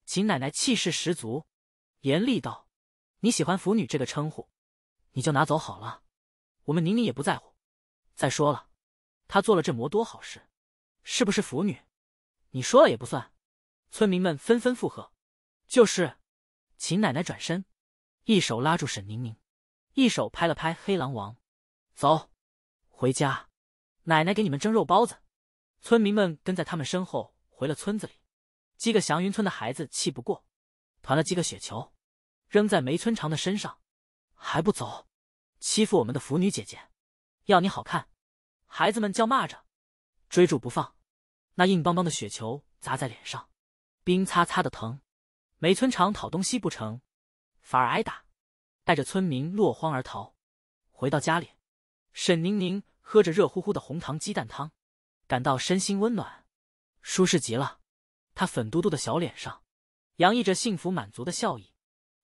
秦奶奶气势十足，严厉道：“你喜欢‘腐女’这个称呼，你就拿走好了。我们宁宁也不在乎。再说了，她做了这魔多好事，是不是腐女？你说了也不算。”村民们纷纷附和：“就是。”秦奶奶转身，一手拉住沈宁宁，一手拍了拍黑狼王：“走，回家，奶奶给你们蒸肉包子。”村民们跟在他们身后回了村子里。几个祥云村的孩子气不过，团了几个雪球，扔在梅村长的身上，还不走，欺负我们的腐女姐姐，要你好看！孩子们叫骂着，追逐不放，那硬邦邦的雪球砸在脸上，冰擦擦的疼。梅村长讨东西不成，反而挨打，带着村民落荒而逃。回到家里，沈宁宁喝着热乎乎的红糖鸡蛋汤，感到身心温暖，舒适极了。他粉嘟嘟的小脸上，洋溢着幸福满足的笑意，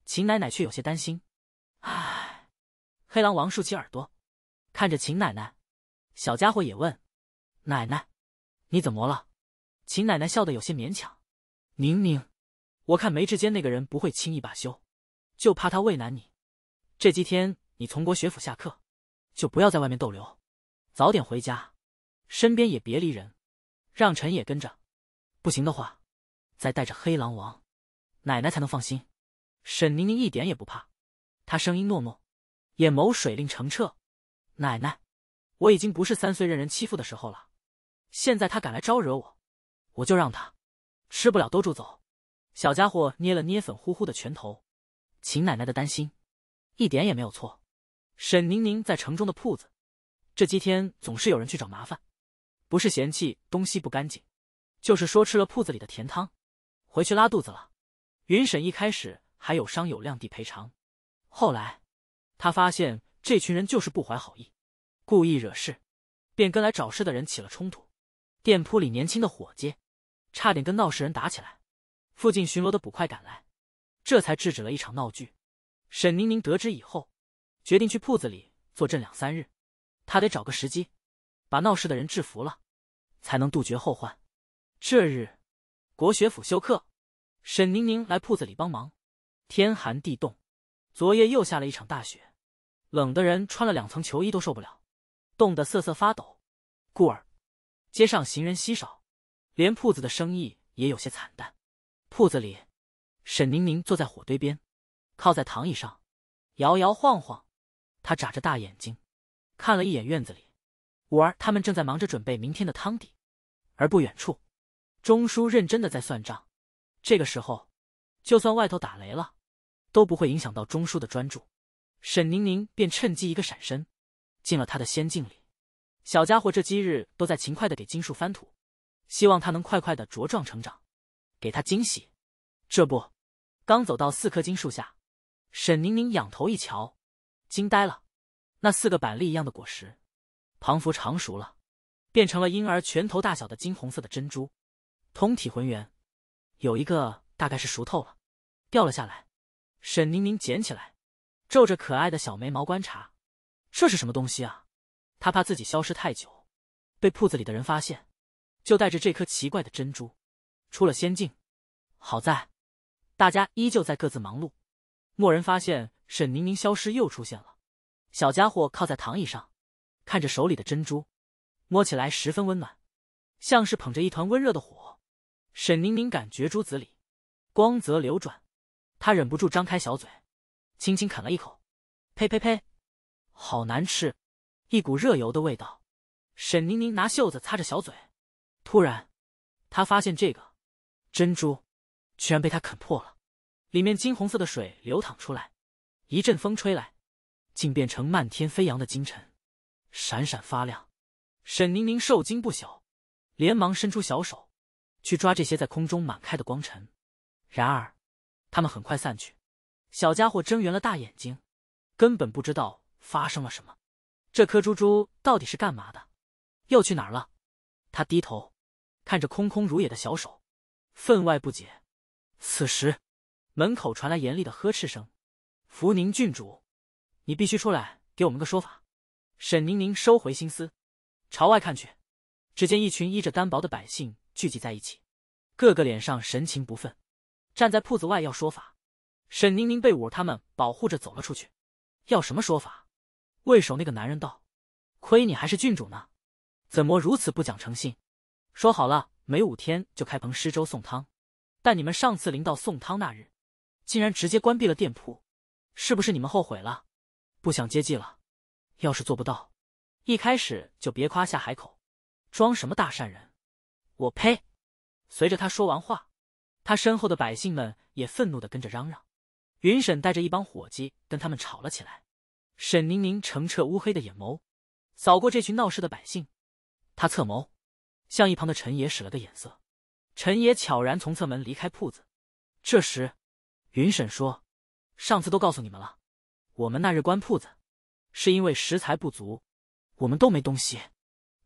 秦奶奶却有些担心。唉，黑狼王竖起耳朵，看着秦奶奶，小家伙也问：“奶奶，你怎么了？”秦奶奶笑得有些勉强：“宁宁，我看梅志坚那个人不会轻易罢休，就怕他为难你。这几天你从国学府下课，就不要在外面逗留，早点回家，身边也别离人，让臣也跟着。不行的话。”再带着黑狼王，奶奶才能放心。沈宁宁一点也不怕，她声音糯糯，眼眸水灵澄澈。奶奶，我已经不是三岁任人欺负的时候了。现在他敢来招惹我，我就让他吃不了兜着走。小家伙捏了捏粉乎乎的拳头。秦奶奶的担心一点也没有错。沈宁宁在城中的铺子，这几天总是有人去找麻烦，不是嫌弃东西不干净，就是说吃了铺子里的甜汤。回去拉肚子了。云沈一开始还有伤有量地赔偿，后来，他发现这群人就是不怀好意，故意惹事，便跟来找事的人起了冲突。店铺里年轻的伙计，差点跟闹事人打起来。附近巡逻的捕快赶来，这才制止了一场闹剧。沈宁宁得知以后，决定去铺子里坐镇两三日。他得找个时机，把闹事的人制服了，才能杜绝后患。这日。国学府休课，沈宁宁来铺子里帮忙。天寒地冻，昨夜又下了一场大雪，冷的人穿了两层球衣都受不了，冻得瑟瑟发抖。故而，街上行人稀少，连铺子的生意也有些惨淡。铺子里，沈宁宁坐在火堆边，靠在躺椅上，摇摇晃晃。她眨着大眼睛，看了一眼院子里，五儿他们正在忙着准备明天的汤底，而不远处。钟叔认真的在算账，这个时候，就算外头打雷了，都不会影响到钟叔的专注。沈宁宁便趁机一个闪身，进了他的仙境里。小家伙这几日都在勤快的给金树翻土，希望他能快快的茁壮成长，给他惊喜。这不，刚走到四棵金树下，沈宁宁仰头一瞧，惊呆了。那四个板栗一样的果实，庞福成熟了，变成了婴儿拳头大小的金红色的珍珠。通体浑圆，有一个大概是熟透了，掉了下来。沈宁宁捡起来，皱着可爱的小眉毛观察，这是什么东西啊？他怕自己消失太久，被铺子里的人发现，就带着这颗奇怪的珍珠，出了仙境。好在，大家依旧在各自忙碌。蓦然发现沈宁宁消失又出现了，小家伙靠在躺椅上，看着手里的珍珠，摸起来十分温暖，像是捧着一团温热的火。沈宁宁感觉珠子里光泽流转，她忍不住张开小嘴，轻轻啃了一口。呸呸呸！好难吃，一股热油的味道。沈宁宁拿袖子擦着小嘴，突然，她发现这个珍珠居然被她啃破了，里面金红色的水流淌出来。一阵风吹来，竟变成漫天飞扬的金尘，闪闪发亮。沈宁宁受惊不小，连忙伸出小手。去抓这些在空中满开的光尘，然而，他们很快散去。小家伙睁圆了大眼睛，根本不知道发生了什么。这颗珠珠到底是干嘛的？又去哪儿了？他低头，看着空空如也的小手，分外不解。此时，门口传来严厉的呵斥声：“福宁郡主，你必须出来，给我们个说法。”沈宁宁收回心思，朝外看去，只见一群衣着单薄的百姓。聚集在一起，个个脸上神情不忿，站在铺子外要说法。沈宁宁被五儿他们保护着走了出去。要什么说法？为首那个男人道：“亏你还是郡主呢，怎么如此不讲诚信？说好了每五天就开棚施粥送汤，但你们上次临到送汤那日，竟然直接关闭了店铺，是不是你们后悔了，不想接济了？要是做不到，一开始就别夸下海口，装什么大善人？”我呸！随着他说完话，他身后的百姓们也愤怒的跟着嚷嚷。云婶带着一帮伙计跟他们吵了起来。沈宁宁澄澈乌黑的眼眸扫过这群闹事的百姓，他侧眸向一旁的陈野使了个眼色，陈野悄然从侧门离开铺子。这时，云婶说：“上次都告诉你们了，我们那日关铺子，是因为食材不足，我们都没东西，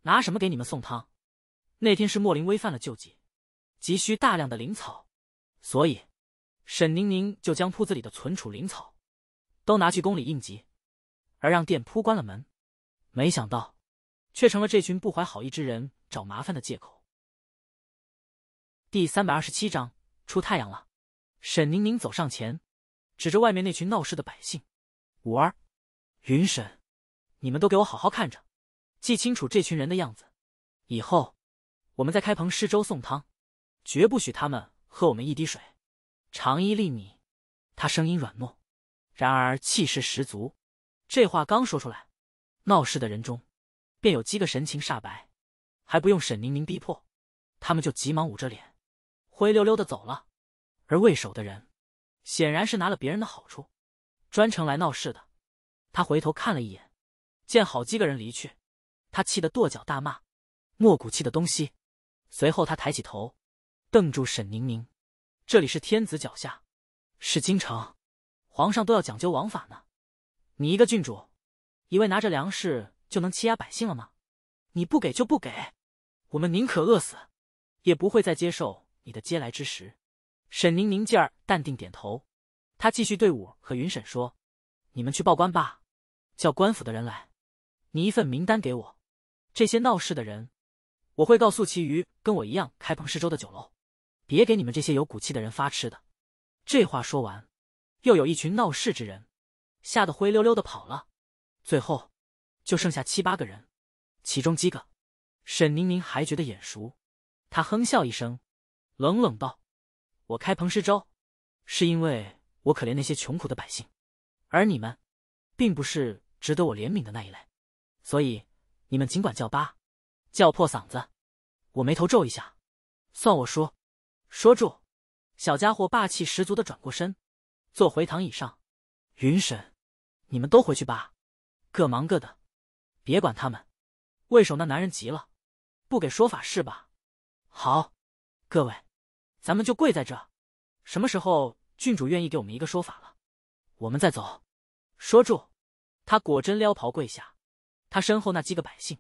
拿什么给你们送汤？”那天是莫林违反了救济，急需大量的灵草，所以，沈宁宁就将铺子里的存储灵草，都拿去宫里应急，而让店铺关了门。没想到，却成了这群不怀好意之人找麻烦的借口。第三百二十七章出太阳了。沈宁宁走上前，指着外面那群闹事的百姓：“五儿，云沈，你们都给我好好看着，记清楚这群人的样子，以后。”我们在开棚施粥送汤，绝不许他们喝我们一滴水，尝一粒米。他声音软糯，然而气势十足。这话刚说出来，闹事的人中，便有几个神情煞白，还不用沈宁宁逼迫，他们就急忙捂着脸，灰溜溜的走了。而为首的人，显然是拿了别人的好处，专程来闹事的。他回头看了一眼，见好几个人离去，他气得跺脚大骂：“莫骨气的东西！”随后，他抬起头，瞪住沈宁宁：“这里是天子脚下，是京城，皇上都要讲究王法呢。你一个郡主，以为拿着粮食就能欺压百姓了吗？你不给就不给，我们宁可饿死，也不会再接受你的嗟来之食。”沈宁宁继而淡定点头，他继续对我和云沈说：“你们去报官吧，叫官府的人来。你一份名单给我，这些闹事的人。”我会告诉其余跟我一样开彭氏粥的酒楼，别给你们这些有骨气的人发吃的。这话说完，又有一群闹事之人，吓得灰溜溜的跑了。最后，就剩下七八个人，其中几个，沈宁宁还觉得眼熟。他哼笑一声，冷冷道：“我开彭氏粥，是因为我可怜那些穷苦的百姓，而你们，并不是值得我怜悯的那一类，所以你们尽管叫吧。”叫破嗓子，我眉头皱一下，算我输。说住，小家伙霸气十足的转过身，坐回躺椅上。云神，你们都回去吧，各忙各的，别管他们。为首那男人急了，不给说法是吧？好，各位，咱们就跪在这。什么时候郡主愿意给我们一个说法了，我们再走。说住，他果真撩袍跪下。他身后那几个百姓。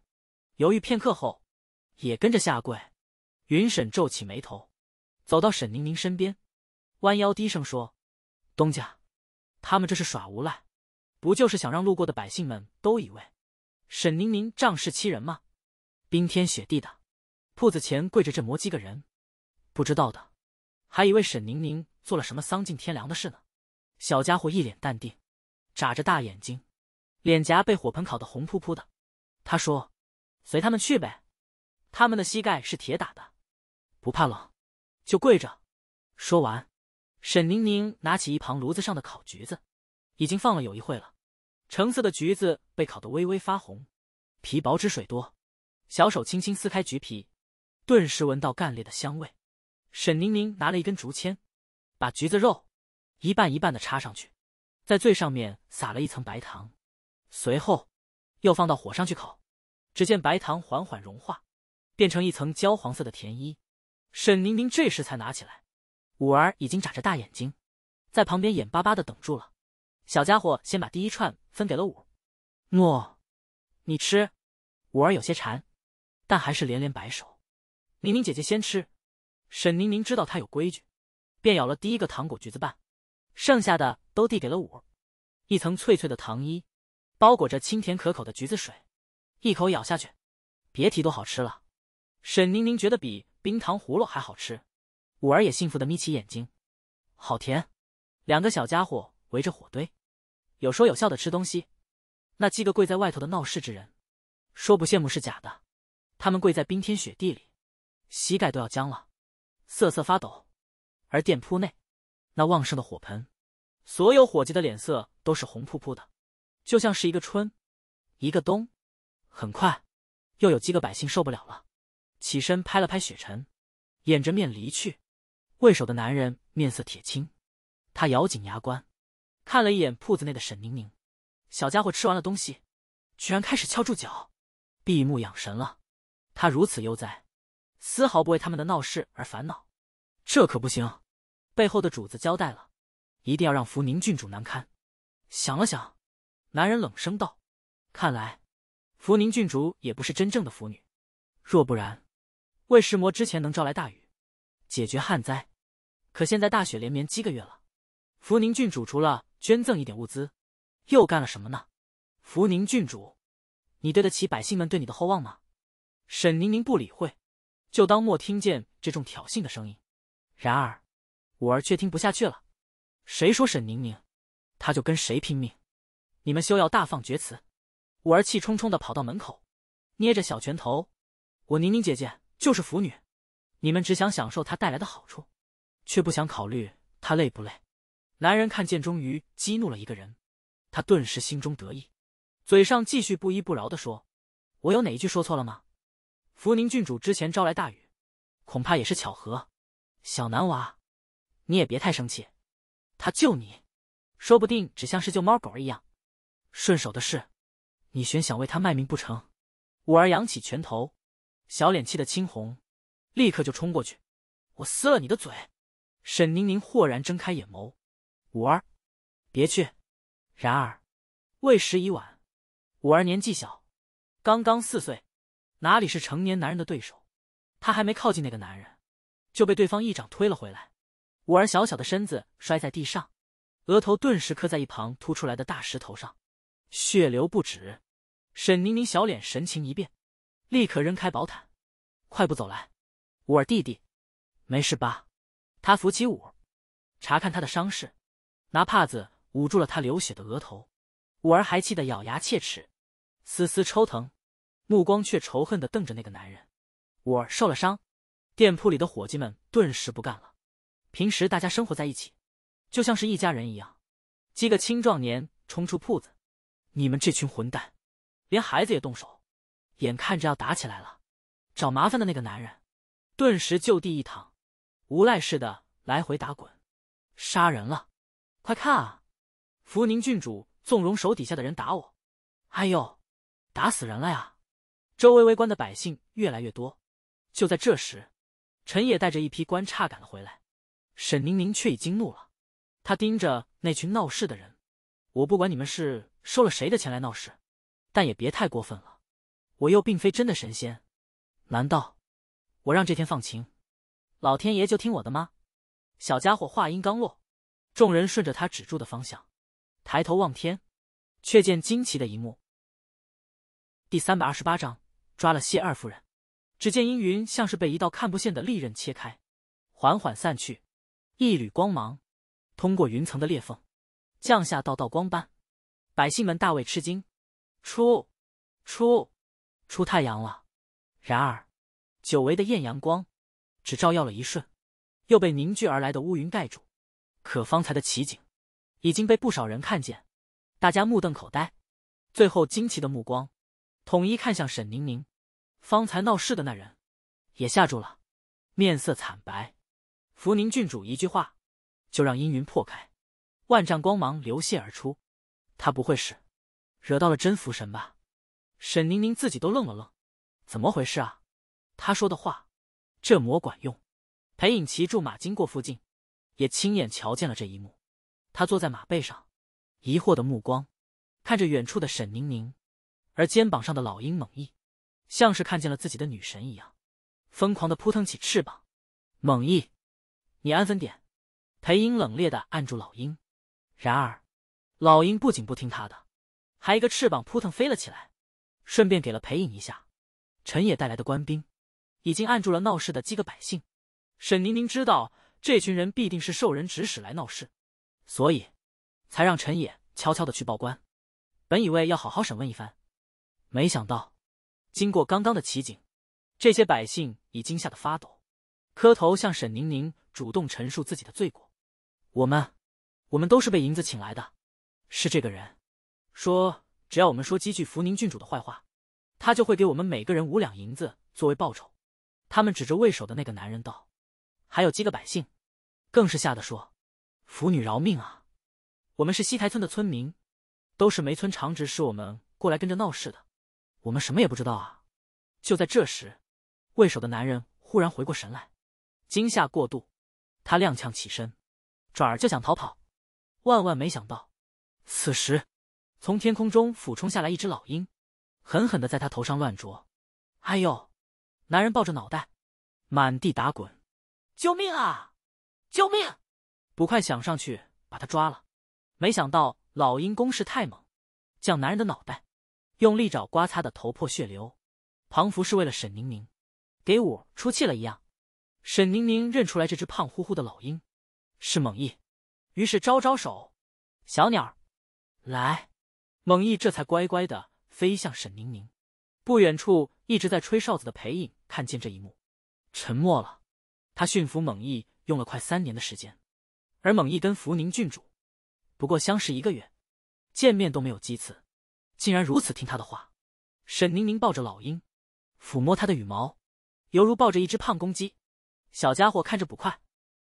犹豫片刻后，也跟着下跪。云婶皱起眉头，走到沈宁宁身边，弯腰低声说：“东家，他们这是耍无赖，不就是想让路过的百姓们都以为，沈宁宁仗势欺人吗？冰天雪地的，铺子前跪着这么几个人，不知道的，还以为沈宁宁做了什么丧尽天良的事呢。”小家伙一脸淡定，眨着大眼睛，脸颊被火盆烤得红扑扑的。他说。随他们去呗，他们的膝盖是铁打的，不怕冷，就跪着。说完，沈宁宁拿起一旁炉子上的烤橘子，已经放了有一会了。橙色的橘子被烤得微微发红，皮薄汁水多。小手轻轻撕开橘皮，顿时闻到干裂的香味。沈宁宁拿了一根竹签，把橘子肉一半一半的插上去，在最上面撒了一层白糖，随后又放到火上去烤。只见白糖缓缓融化，变成一层焦黄色的甜衣。沈宁宁这时才拿起来，五儿已经眨着大眼睛，在旁边眼巴巴的等住了。小家伙先把第一串分给了五，诺，你吃。五儿有些馋，但还是连连摆手。宁宁姐姐先吃。沈宁宁知道她有规矩，便咬了第一个糖果橘子瓣，剩下的都递给了五。一层脆脆的糖衣，包裹着清甜可口的橘子水。一口咬下去，别提多好吃了。沈宁宁觉得比冰糖葫芦还好吃。五儿也幸福的眯起眼睛，好甜。两个小家伙围着火堆，有说有笑的吃东西。那几个跪在外头的闹事之人，说不羡慕是假的。他们跪在冰天雪地里，膝盖都要僵了，瑟瑟发抖。而店铺内，那旺盛的火盆，所有伙计的脸色都是红扑扑的，就像是一个春，一个冬。很快，又有几个百姓受不了了，起身拍了拍雪尘，掩着面离去。为首的男人面色铁青，他咬紧牙关，看了一眼铺子内的沈宁宁，小家伙吃完了东西，居然开始翘住脚，闭目养神了。他如此悠哉，丝毫不为他们的闹事而烦恼。这可不行，背后的主子交代了，一定要让福宁郡主难堪。想了想，男人冷声道：“看来。”福宁郡主也不是真正的福女，若不然，魏石魔之前能招来大雨，解决旱灾，可现在大雪连绵七个月了，福宁郡主除了捐赠一点物资，又干了什么呢？福宁郡主，你对得起百姓们对你的厚望吗？沈宁宁不理会，就当莫听见这种挑衅的声音，然而五儿却听不下去了，谁说沈宁宁，他就跟谁拼命，你们休要大放厥词。五儿气冲冲的跑到门口，捏着小拳头：“我宁宁姐姐就是腐女，你们只想享受她带来的好处，却不想考虑她累不累。”男人看见终于激怒了一个人，他顿时心中得意，嘴上继续不依不饶的说：“我有哪一句说错了吗？福宁郡主之前招来大雨，恐怕也是巧合。小男娃，你也别太生气，他救你，说不定只像是救猫狗儿一样，顺手的事。”你选想为他卖命不成？五儿扬起拳头，小脸气得青红，立刻就冲过去，我撕了你的嘴！沈宁宁豁然睁开眼眸，五儿，别去！然而，为时已晚。五儿年纪小，刚刚四岁，哪里是成年男人的对手？他还没靠近那个男人，就被对方一掌推了回来。五儿小小的身子摔在地上，额头顿时磕在一旁凸出来的大石头上，血流不止。沈宁宁小脸神情一变，立刻扔开宝毯，快步走来。我弟弟，没事吧？他扶起五，查看他的伤势，拿帕子捂住了他流血的额头。五儿还气得咬牙切齿，丝丝抽疼，目光却仇恨的瞪着那个男人。五儿受了伤，店铺里的伙计们顿时不干了。平时大家生活在一起，就像是一家人一样。几个青壮年冲出铺子：“你们这群混蛋！”连孩子也动手，眼看着要打起来了。找麻烦的那个男人，顿时就地一躺，无赖似的来回打滚。杀人了！快看啊！福宁郡主纵容手底下的人打我！哎呦，打死人了呀！周围围观的百姓越来越多。就在这时，陈野带着一批官差赶了回来。沈宁宁却已经怒了，他盯着那群闹事的人：“我不管你们是收了谁的钱来闹事。”但也别太过分了，我又并非真的神仙。难道我让这天放晴，老天爷就听我的吗？小家伙话音刚落，众人顺着他指住的方向抬头望天，却见惊奇的一幕。第三百二十八章抓了谢二夫人。只见阴云像是被一道看不见的利刃切开，缓缓散去，一缕光芒通过云层的裂缝，降下道道光斑。百姓们大为吃惊。出，出，出太阳了。然而，久违的艳阳光只照耀了一瞬，又被凝聚而来的乌云盖住。可方才的奇景已经被不少人看见，大家目瞪口呆，最后惊奇的目光统一看向沈宁宁。方才闹事的那人也吓住了，面色惨白。福宁郡主一句话就让阴云破开，万丈光芒流泻而出。他不会是？惹到了真福神吧？沈宁宁自己都愣了愣，怎么回事啊？他说的话，这魔管用？裴颖骑住马经过附近，也亲眼瞧见了这一幕。他坐在马背上，疑惑的目光看着远处的沈宁宁，而肩膀上的老鹰猛翼，像是看见了自己的女神一样，疯狂的扑腾起翅膀。猛翼，你安分点！裴影冷冽的按住老鹰，然而老鹰不仅不听他的。还一个翅膀扑腾飞了起来，顺便给了裴颖一下。陈野带来的官兵已经按住了闹事的几个百姓。沈宁宁知道这群人必定是受人指使来闹事，所以才让陈野悄悄的去报官。本以为要好好审问一番，没想到经过刚刚的奇景，这些百姓已经吓得发抖，磕头向沈宁宁主动陈述自己的罪过：“我们，我们都是被银子请来的，是这个人。”说：“只要我们说几句福宁郡主的坏话，他就会给我们每个人五两银子作为报酬。”他们指着为首的那个男人道：“还有几个百姓，更是吓得说：‘福女饶命啊！我们是西台村的村民，都是梅村长直使我们过来跟着闹事的，我们什么也不知道啊！’”就在这时，为首的男人忽然回过神来，惊吓过度，他踉跄起身，转而就想逃跑。万万没想到，此时。从天空中俯冲下来一只老鹰，狠狠的在他头上乱啄。哎呦！男人抱着脑袋，满地打滚。救命啊！救命！捕快想上去把他抓了，没想到老鹰攻势太猛，将男人的脑袋用力爪刮擦的头破血流。庞福是为了沈宁宁，给我出气了一样。沈宁宁认出来这只胖乎乎的老鹰是猛毅，于是招招手，小鸟，来。猛毅这才乖乖的飞向沈宁宁。不远处一直在吹哨子的裴影看见这一幕，沉默了。他驯服猛毅用了快三年的时间，而猛毅跟福宁郡主不过相识一个月，见面都没有几次，竟然如此听他的话。沈宁宁抱着老鹰，抚摸他的羽毛，犹如抱着一只胖公鸡。小家伙看着捕快，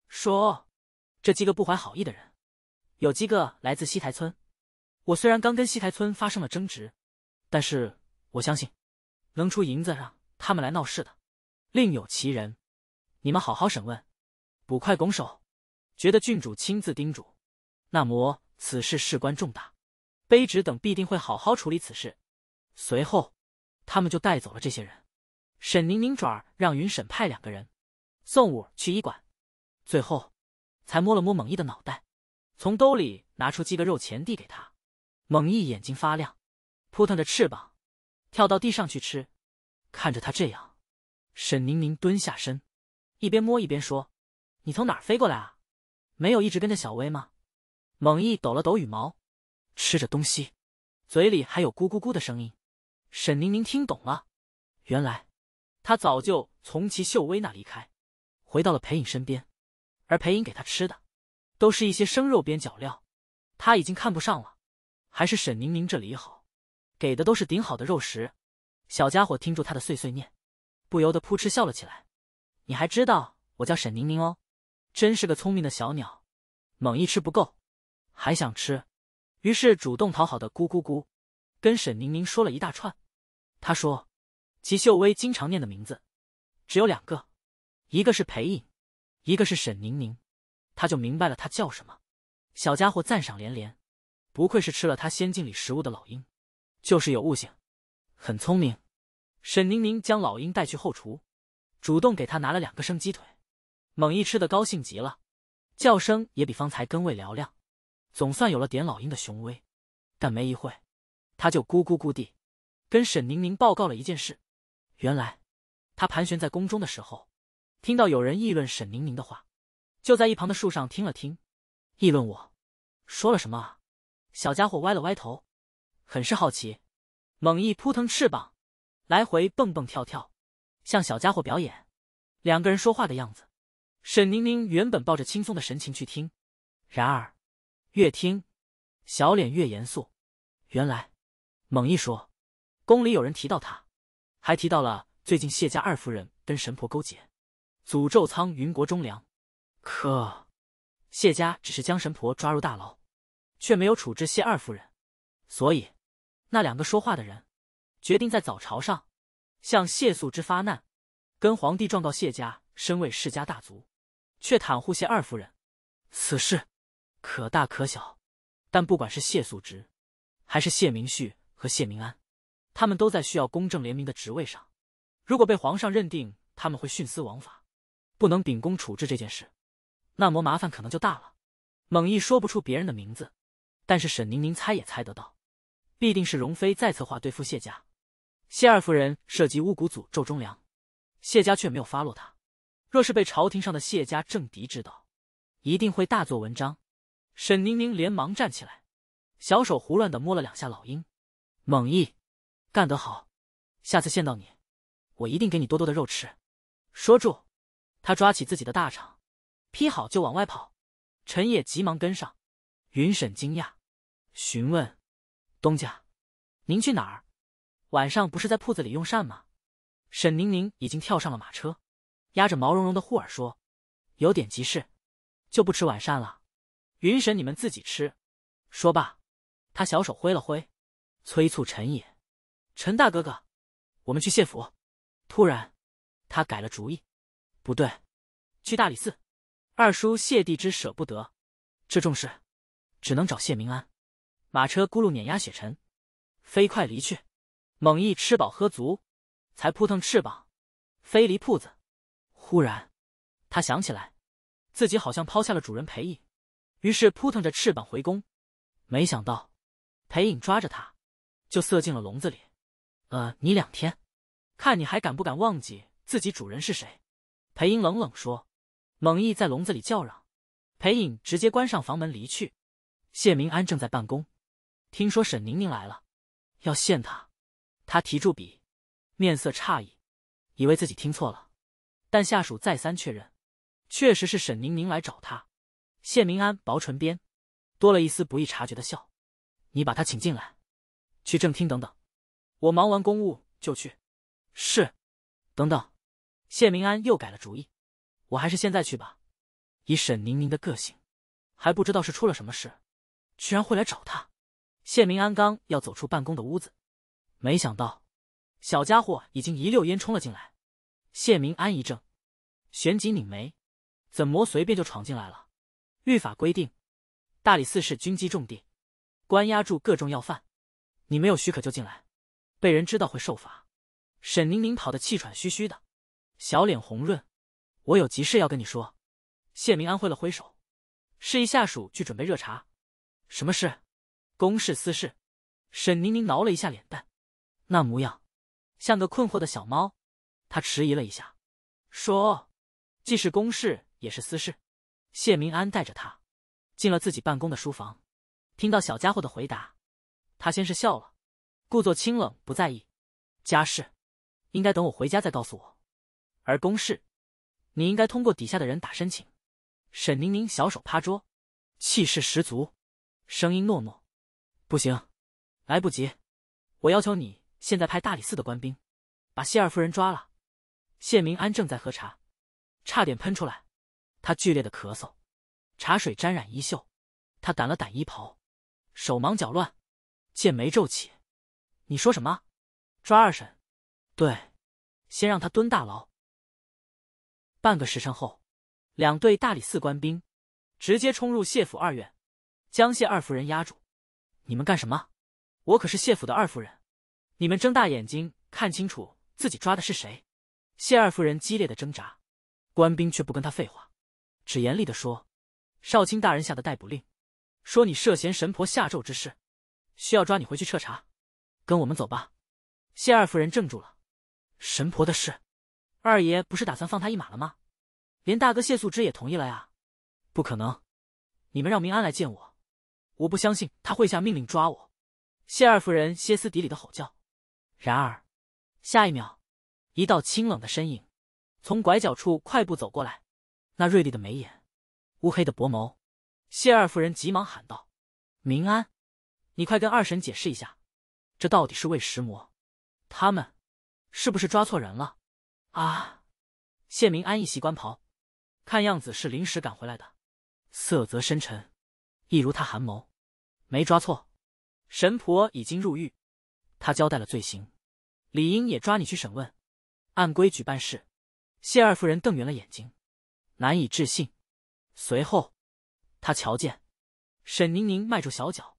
说：“这几个不怀好意的人，有几个来自西台村。”我虽然刚跟西台村发生了争执，但是我相信，能出银子让他们来闹事的，另有其人。你们好好审问。捕快拱手，觉得郡主亲自叮嘱，那么此事事关重大，卑职等必定会好好处理此事。随后，他们就带走了这些人。沈宁宁转让云审派两个人送武去医馆，最后才摸了摸猛毅的脑袋，从兜里拿出几个肉钱递给他。猛一眼睛发亮，扑腾着翅膀，跳到地上去吃。看着他这样，沈宁宁蹲下身，一边摸一边说：“你从哪儿飞过来啊？没有一直跟着小薇吗？”猛一抖了抖羽毛，吃着东西，嘴里还有咕咕咕的声音。沈宁宁听懂了，原来他早就从齐秀薇那离开，回到了裴颖身边，而裴颖给他吃的，都是一些生肉边角料，他已经看不上了。还是沈宁宁这里好，给的都是顶好的肉食。小家伙听住他的碎碎念，不由得扑哧笑了起来。你还知道我叫沈宁宁哦，真是个聪明的小鸟。猛一吃不够，还想吃，于是主动讨好的咕咕咕，跟沈宁宁说了一大串。他说，齐秀威经常念的名字只有两个，一个是裴影，一个是沈宁宁。他就明白了他叫什么。小家伙赞赏连连。不愧是吃了他仙境里食物的老鹰，就是有悟性，很聪明。沈宁宁将老鹰带去后厨，主动给他拿了两个生鸡腿，猛一吃的高兴极了，叫声也比方才更为嘹亮，总算有了点老鹰的雄威。但没一会，他就咕咕咕地跟沈宁宁报告了一件事。原来，他盘旋在宫中的时候，听到有人议论沈宁宁的话，就在一旁的树上听了听。议论我，说了什么啊？小家伙歪了歪头，很是好奇，猛一扑腾翅膀，来回蹦蹦跳跳，向小家伙表演。两个人说话的样子，沈宁宁原本抱着轻松的神情去听，然而越听，小脸越严肃。原来，猛一说，宫里有人提到他，还提到了最近谢家二夫人跟神婆勾结，诅咒苍云国忠良。可谢家只是将神婆抓入大牢。却没有处置谢二夫人，所以那两个说话的人决定在早朝上向谢素之发难，跟皇帝状告谢家身为世家大族，却袒护谢二夫人。此事可大可小，但不管是谢素之，还是谢明旭和谢明安，他们都在需要公正廉明的职位上。如果被皇上认定他们会徇私枉法，不能秉公处置这件事，那么麻烦可能就大了。蒙毅说不出别人的名字。但是沈宁宁猜也猜得到，必定是荣妃再策划对付谢家，谢二夫人涉及巫蛊诅咒忠良，谢家却没有发落他。若是被朝廷上的谢家政敌知道，一定会大做文章。沈宁宁连忙站起来，小手胡乱的摸了两下老鹰，猛毅，干得好，下次见到你，我一定给你多多的肉吃。说住，他抓起自己的大肠，劈好就往外跑。陈野急忙跟上，云沈惊讶。询问东家，您去哪儿？晚上不是在铺子里用膳吗？沈宁宁已经跳上了马车，压着毛茸茸的护耳说：“有点急事，就不吃晚膳了。云婶，你们自己吃。”说罢，他小手挥了挥，催促陈也：“陈大哥哥，我们去谢府。”突然，他改了主意：“不对，去大理寺。二叔谢帝之舍不得，这重事，只能找谢明安。”马车轱辘碾压雪尘，飞快离去。猛毅吃饱喝足，才扑腾翅膀飞离铺子。忽然，他想起来，自己好像抛下了主人裴影，于是扑腾着翅膀回宫。没想到，裴影抓着他，就塞进了笼子里。呃，你两天，看你还敢不敢忘记自己主人是谁？裴影冷冷说。猛毅在笼子里叫嚷，裴影直接关上房门离去。谢明安正在办公。听说沈宁宁来了，要见他，他提住笔，面色诧异，以为自己听错了，但下属再三确认，确实是沈宁宁来找他。谢明安薄唇边多了一丝不易察觉的笑，你把他请进来，去正厅等等，我忙完公务就去。是，等等，谢明安又改了主意，我还是现在去吧。以沈宁宁的个性，还不知道是出了什么事，居然会来找他。谢明安刚要走出办公的屋子，没想到小家伙已经一溜烟冲了进来。谢明安一怔，旋即拧眉：“怎么随便就闯进来了？”律法规定，大理寺是军机重地，关押住各种要犯。你没有许可就进来，被人知道会受罚。沈宁宁跑得气喘吁吁的，小脸红润：“我有急事要跟你说。”谢明安挥了挥手，示意下属去准备热茶。什么事？公事私事，沈宁宁挠了一下脸蛋，那模样像个困惑的小猫。她迟疑了一下，说：“既是公事也是私事。”谢明安带着他进了自己办公的书房，听到小家伙的回答，他先是笑了，故作清冷不在意：“家事应该等我回家再告诉我。”而公事，你应该通过底下的人打申请。沈宁宁小手趴桌，气势十足，声音糯糯。不行，来不及，我要求你现在派大理寺的官兵，把谢二夫人抓了。谢明安正在喝茶，差点喷出来，他剧烈的咳嗽，茶水沾染衣袖，他掸了掸衣袍，手忙脚乱，剑眉皱起。你说什么？抓二婶？对，先让他蹲大牢。半个时辰后，两队大理寺官兵直接冲入谢府二院，将谢二夫人押住。你们干什么？我可是谢府的二夫人，你们睁大眼睛看清楚，自己抓的是谁？谢二夫人激烈的挣扎，官兵却不跟他废话，只严厉的说：“少卿大人下的逮捕令，说你涉嫌神婆下咒之事，需要抓你回去彻查，跟我们走吧。”谢二夫人怔住了，神婆的事，二爷不是打算放他一马了吗？连大哥谢素之也同意了呀，不可能，你们让明安来见我。我不相信他会下命令抓我，谢二夫人歇斯底里的吼叫。然而，下一秒，一道清冷的身影从拐角处快步走过来，那锐利的眉眼，乌黑的薄眸。谢二夫人急忙喊道：“明安，你快跟二婶解释一下，这到底是为石魔？他们是不是抓错人了？”啊！谢明安一袭官袍，看样子是临时赶回来的，色泽深沉。一如他寒谋，没抓错，神婆已经入狱，他交代了罪行，理应也抓你去审问，按规矩办事。谢二夫人瞪圆了眼睛，难以置信。随后，他瞧见沈宁宁迈住小脚，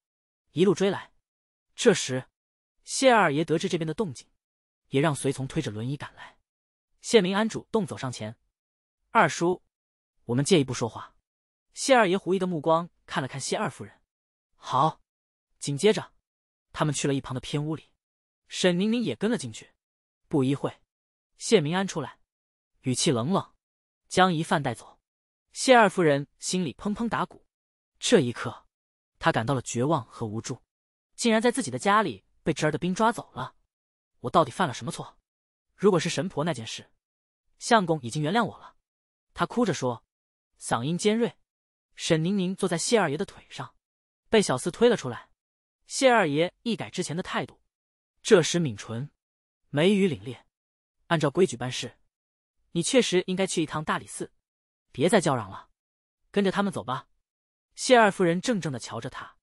一路追来。这时，谢二爷得知这边的动静，也让随从推着轮椅赶来。谢明安主动走上前：“二叔，我们借一步说话。”谢二爷狐疑的目光。看了看谢二夫人，好，紧接着，他们去了一旁的偏屋里，沈宁宁也跟了进去。不一会，谢明安出来，语气冷冷，将一犯带走。谢二夫人心里砰砰打鼓，这一刻，她感到了绝望和无助，竟然在自己的家里被侄儿的兵抓走了。我到底犯了什么错？如果是神婆那件事，相公已经原谅我了。他哭着说，嗓音尖锐。沈宁宁坐在谢二爷的腿上，被小厮推了出来。谢二爷一改之前的态度，这时抿唇，眉宇凛冽。按照规矩办事，你确实应该去一趟大理寺，别再叫嚷了。跟着他们走吧。谢二夫人怔怔地瞧着他，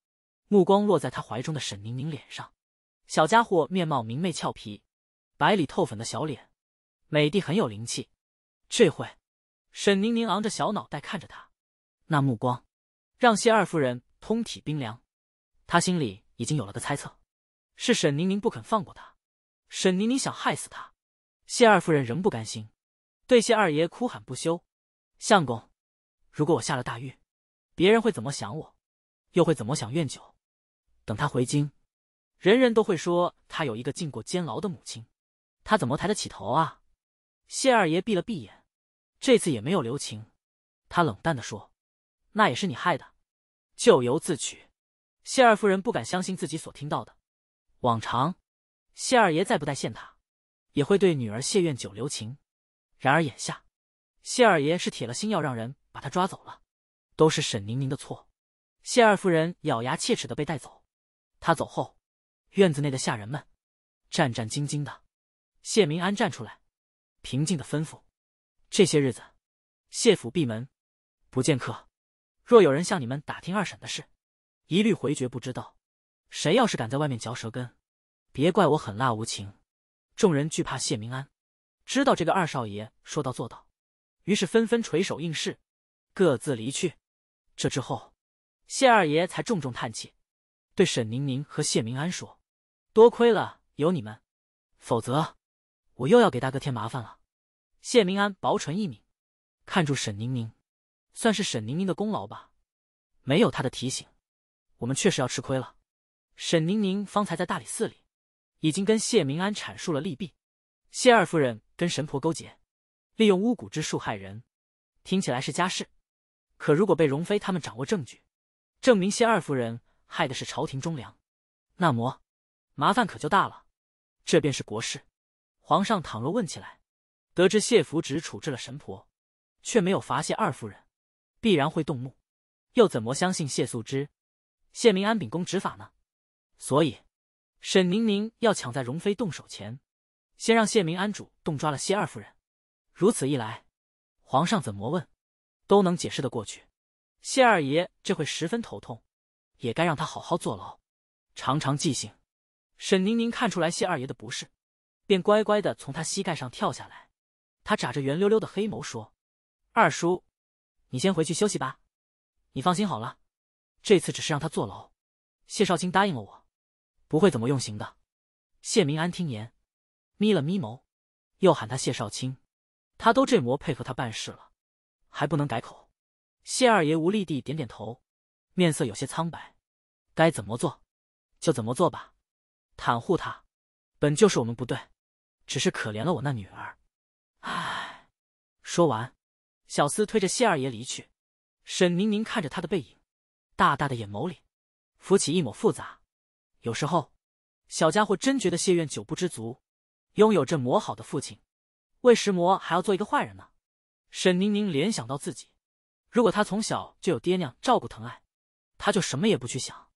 目光落在他怀中的沈宁宁脸上。小家伙面貌明媚俏皮，白里透粉的小脸，美的很有灵气。这会，沈宁宁昂着小脑袋看着他。那目光，让谢二夫人通体冰凉。她心里已经有了个猜测：是沈宁宁不肯放过她，沈宁宁想害死她。谢二夫人仍不甘心，对谢二爷哭喊不休：“相公，如果我下了大狱，别人会怎么想我？又会怎么想怨酒？等他回京，人人都会说他有一个进过监牢的母亲，他怎么抬得起头啊？”谢二爷闭了闭眼，这次也没有留情，他冷淡地说。那也是你害的，咎由自取。谢二夫人不敢相信自己所听到的。往常，谢二爷再不待见他，也会对女儿谢苑九留情。然而眼下，谢二爷是铁了心要让人把他抓走了。都是沈宁宁的错。谢二夫人咬牙切齿的被带走。他走后，院子内的下人们战战兢兢的。谢明安站出来，平静的吩咐：这些日子，谢府闭门不见客。若有人向你们打听二婶的事，一律回绝不知道。谁要是敢在外面嚼舌根，别怪我狠辣无情。众人惧怕谢明安，知道这个二少爷说到做到，于是纷纷垂首应是，各自离去。这之后，谢二爷才重重叹气，对沈宁宁和谢明安说：“多亏了有你们，否则我又要给大哥添麻烦了。”谢明安薄唇一抿，看住沈宁宁，算是沈宁宁的功劳吧，没有她的提醒，我们确实要吃亏了。沈宁宁方才在大理寺里，已经跟谢明安阐述了利弊。谢二夫人跟神婆勾结，利用巫蛊之术害人，听起来是家事，可如果被荣妃他们掌握证据，证明谢二夫人害的是朝廷忠良，那么麻烦可就大了。这便是国事，皇上倘若问起来，得知谢福植处置了神婆，却没有罚谢二夫人。必然会动怒，又怎么相信谢素之、谢明安秉公执法呢？所以，沈宁宁要抢在荣妃动手前，先让谢明安主动抓了谢二夫人。如此一来，皇上怎么问，都能解释的过去。谢二爷这会十分头痛，也该让他好好坐牢，长长记性。沈宁宁看出来谢二爷的不是，便乖乖的从他膝盖上跳下来。他眨着圆溜溜的黑眸说：“二叔。”你先回去休息吧，你放心好了，这次只是让他坐牢。谢少卿答应了我，不会怎么用刑的。谢明安听言，眯了眯眸，又喊他谢少卿，他都这模配合他办事了，还不能改口。谢二爷无力地点点头，面色有些苍白。该怎么做，就怎么做吧。袒护他，本就是我们不对，只是可怜了我那女儿。唉。说完。小厮推着谢二爷离去，沈宁宁看着他的背影，大大的眼眸里浮起一抹复杂。有时候，小家伙真觉得谢愿久不知足，拥有这魔好的父亲，为石魔还要做一个坏人呢。沈宁宁联想到自己，如果他从小就有爹娘照顾疼爱，他就什么也不去想，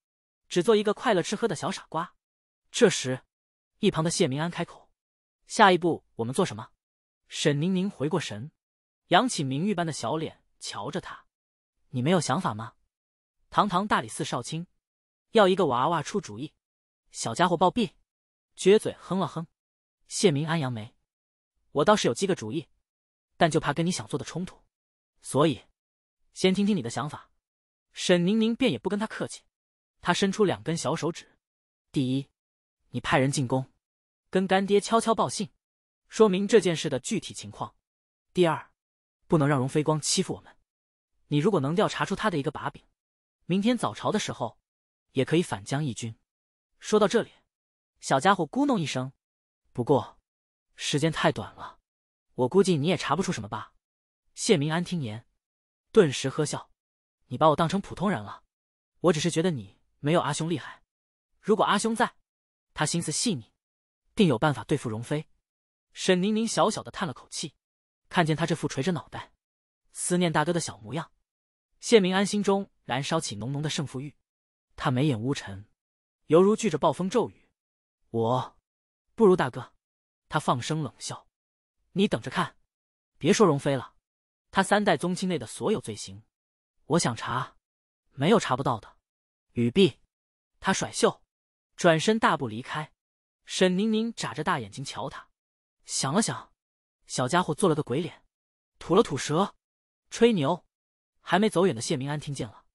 只做一个快乐吃喝的小傻瓜。这时，一旁的谢明安开口：“下一步我们做什么？”沈宁宁回过神。扬起明玉般的小脸，瞧着他：“你没有想法吗？堂堂大理寺少卿，要一个娃娃出主意，小家伙暴毙，撅嘴哼了哼。”谢明安扬眉：“我倒是有几个主意，但就怕跟你想做的冲突，所以先听听你的想法。”沈宁宁便也不跟他客气，他伸出两根小手指：“第一，你派人进宫，跟干爹悄悄报信，说明这件事的具体情况；第二。”不能让荣飞光欺负我们，你如果能调查出他的一个把柄，明天早朝的时候，也可以反将一军。说到这里，小家伙咕哝一声：“不过，时间太短了，我估计你也查不出什么吧。”谢明安听言，顿时呵笑：“你把我当成普通人了？我只是觉得你没有阿兄厉害。如果阿兄在，他心思细腻，定有办法对付荣飞。”沈宁宁小小的叹了口气。看见他这副垂着脑袋、思念大哥的小模样，谢明安心中燃烧起浓浓的胜负欲。他眉眼乌沉，犹如聚着暴风骤雨。我不如大哥，他放声冷笑。你等着看，别说容妃了，他三代宗亲内的所有罪行，我想查，没有查不到的。羽毕，他甩袖，转身大步离开。沈宁宁眨着大眼睛瞧他，想了想。小家伙做了个鬼脸，吐了吐舌，吹牛。还没走远的谢明安听见了，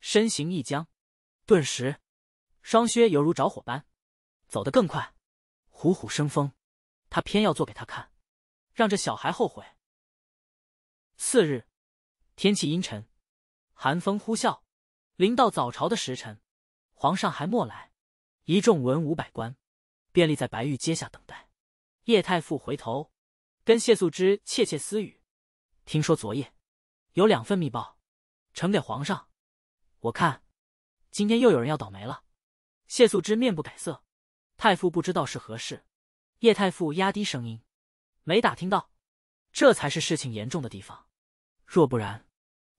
身形一僵，顿时，双靴犹如着火般，走得更快，虎虎生风。他偏要做给他看，让这小孩后悔。次日，天气阴沉，寒风呼啸。临到早朝的时辰，皇上还莫来，一众文武百官，便立在白玉阶下等待。叶太傅回头。跟谢素芝窃窃私语，听说昨夜有两份密报呈给皇上，我看今天又有人要倒霉了。谢素芝面不改色，太傅不知道是何事。叶太傅压低声音，没打听到，这才是事情严重的地方。若不然，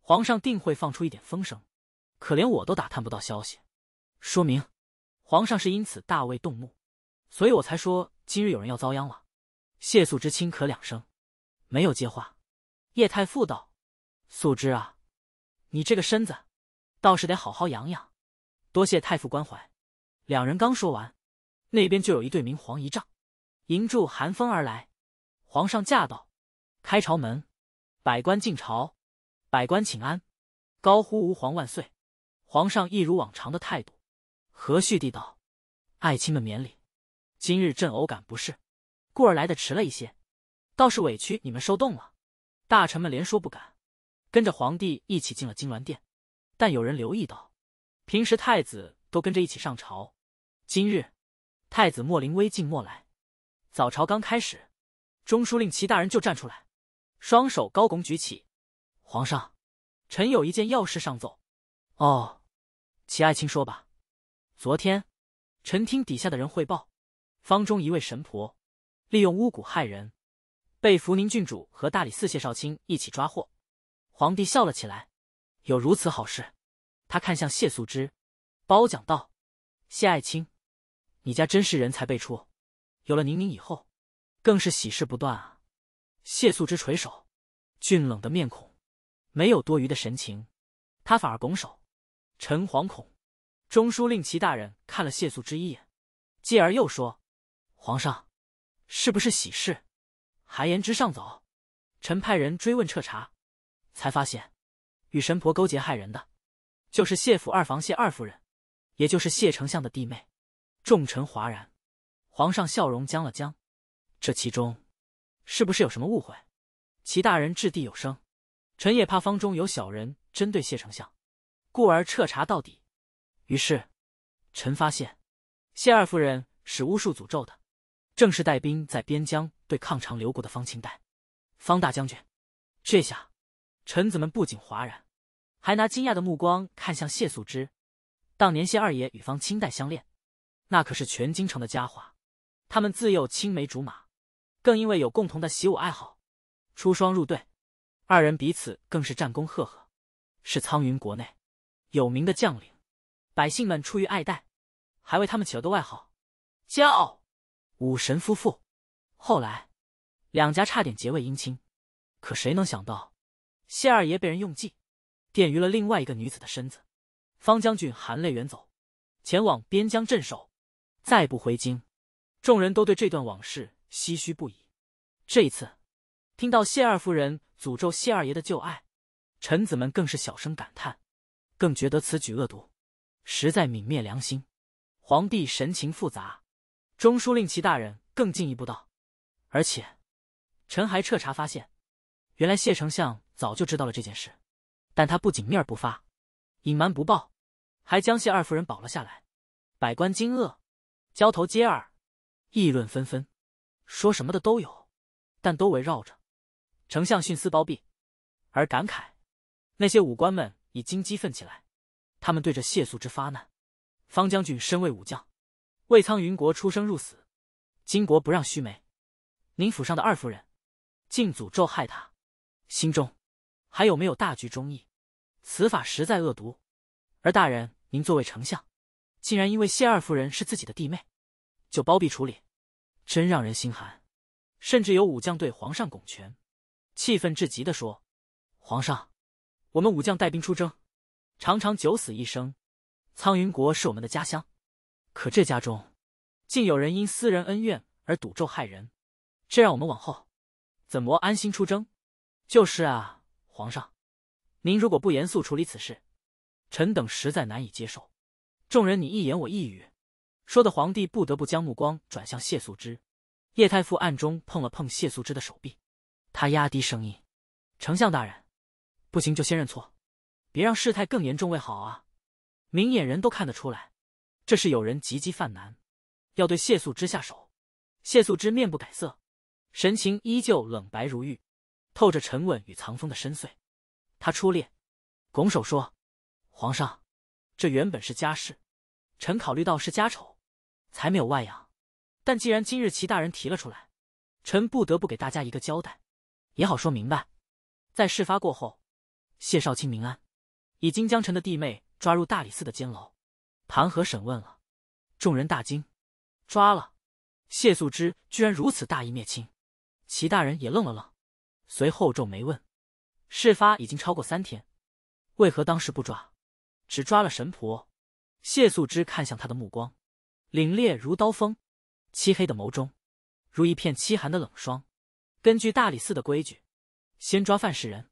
皇上定会放出一点风声，可连我都打探不到消息，说明皇上是因此大为动怒，所以我才说今日有人要遭殃了。谢素之轻咳两声，没有接话。叶太傅道：“素之啊，你这个身子，倒是得好好养养。”多谢太傅关怀。两人刚说完，那边就有一对明黄仪仗，迎住寒风而来。皇上驾到，开朝门，百官进朝，百官请安，高呼吾皇万岁。皇上一如往常的态度，和煦地道：“爱卿们免礼，今日朕偶感不适。”故而来的迟了一些，倒是委屈你们受冻了。大臣们连说不敢，跟着皇帝一起进了金銮殿。但有人留意到，平时太子都跟着一起上朝，今日太子莫林威竟莫来。早朝刚开始，中书令齐大人就站出来，双手高拱举起：“皇上，臣有一件要事上奏。”“哦，齐爱卿说吧。”“昨天，臣听底下的人汇报，方中一位神婆。”利用巫蛊害人，被福宁郡主和大理寺谢少卿一起抓获。皇帝笑了起来，有如此好事，他看向谢素之，褒奖道：“谢爱卿，你家真是人才辈出，有了宁宁以后，更是喜事不断啊。”谢素之垂首，俊冷的面孔，没有多余的神情，他反而拱手：“臣惶恐。”中书令齐大人看了谢素之一眼，继而又说：“皇上。”是不是喜事？还言之尚早，臣派人追问彻查，才发现与神婆勾结害人的就是谢府二房谢二夫人，也就是谢丞相的弟妹。众臣哗然，皇上笑容僵了僵。这其中是不是有什么误会？齐大人掷地有声，臣也怕方中有小人针对谢丞相，故而彻查到底。于是臣发现，谢二夫人使巫术诅咒的。正是带兵在边疆对抗长留国的方清代，方大将军。这下，臣子们不仅哗然，还拿惊讶的目光看向谢素之。当年谢二爷与方清代相恋，那可是全京城的佳话。他们自幼青梅竹马，更因为有共同的习武爱好，出双入对。二人彼此更是战功赫赫，是苍云国内有名的将领。百姓们出于爱戴，还为他们起了个外号，叫。武神夫妇，后来两家差点结为姻亲，可谁能想到谢二爷被人用计玷污了另外一个女子的身子？方将军含泪远走，前往边疆镇守，再不回京。众人都对这段往事唏嘘不已。这一次，听到谢二夫人诅咒谢二爷的旧爱，臣子们更是小声感叹，更觉得此举恶毒，实在泯灭良心。皇帝神情复杂。中书令齐大人更进一步道：“而且，臣还彻查发现，原来谢丞相早就知道了这件事，但他不仅面不发，隐瞒不报，还将谢二夫人保了下来。百官惊愕，交头接耳，议论纷纷，说什么的都有，但都围绕着丞相徇私包庇而感慨。那些武官们已经激愤起来，他们对着谢素之发难。方将军身为武将。”魏苍云国出生入死，巾帼不让须眉。您府上的二夫人，竟诅咒害他，心中还有没有大局忠义？此法实在恶毒。而大人，您作为丞相，竟然因为谢二夫人是自己的弟妹，就包庇处理，真让人心寒。甚至有武将对皇上拱拳，气愤至极的说：“皇上，我们武将带兵出征，常常九死一生。苍云国是我们的家乡。”可这家中，竟有人因私人恩怨而赌咒害人，这让我们往后怎么安心出征？就是啊，皇上，您如果不严肃处理此事，臣等实在难以接受。众人你一言我一语，说的皇帝不得不将目光转向谢素之。叶太傅暗中碰了碰谢素之的手臂，他压低声音：“丞相大人，不行就先认错，别让事态更严重为好啊！明眼人都看得出来。”这是有人急急犯难，要对谢素芝下手。谢素芝面不改色，神情依旧冷白如玉，透着沉稳与藏锋的深邃。他出列，拱手说：“皇上，这原本是家事，臣考虑到是家丑，才没有外扬。但既然今日齐大人提了出来，臣不得不给大家一个交代，也好说明白。在事发过后，谢少卿明安，已经将臣的弟妹抓入大理寺的监牢。”盘劾审问了，众人大惊，抓了谢素芝，居然如此大义灭亲。齐大人也愣了愣，随后皱眉问：“事发已经超过三天，为何当时不抓？只抓了神婆？”谢素芝看向他的目光，凛冽如刀锋，漆黑的眸中如一片凄寒的冷霜。根据大理寺的规矩，先抓范氏人，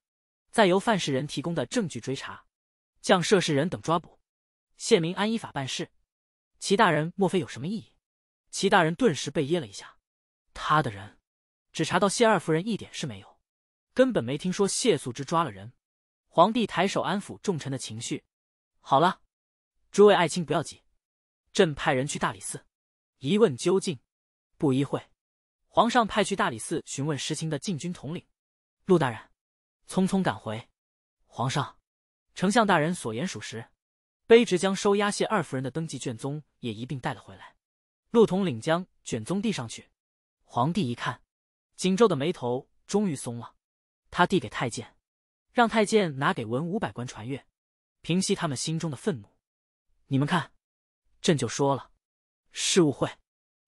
再由范氏人提供的证据追查，将涉事人等抓捕。谢明安依法办事，齐大人，莫非有什么异议？齐大人顿时被噎了一下。他的人只查到谢二夫人一点事没有，根本没听说谢素之抓了人。皇帝抬手安抚众臣的情绪：“好了，诸位爱卿不要急，朕派人去大理寺一问究竟。”不一会，皇上派去大理寺询问实情的禁军统领陆大人匆匆赶回。皇上，丞相大人所言属实。卑职将收押谢二夫人的登记卷宗也一并带了回来。陆统领将卷宗递上去，皇帝一看，紧皱的眉头终于松了。他递给太监，让太监拿给文武百官传阅，平息他们心中的愤怒。你们看，朕就说了，是误会。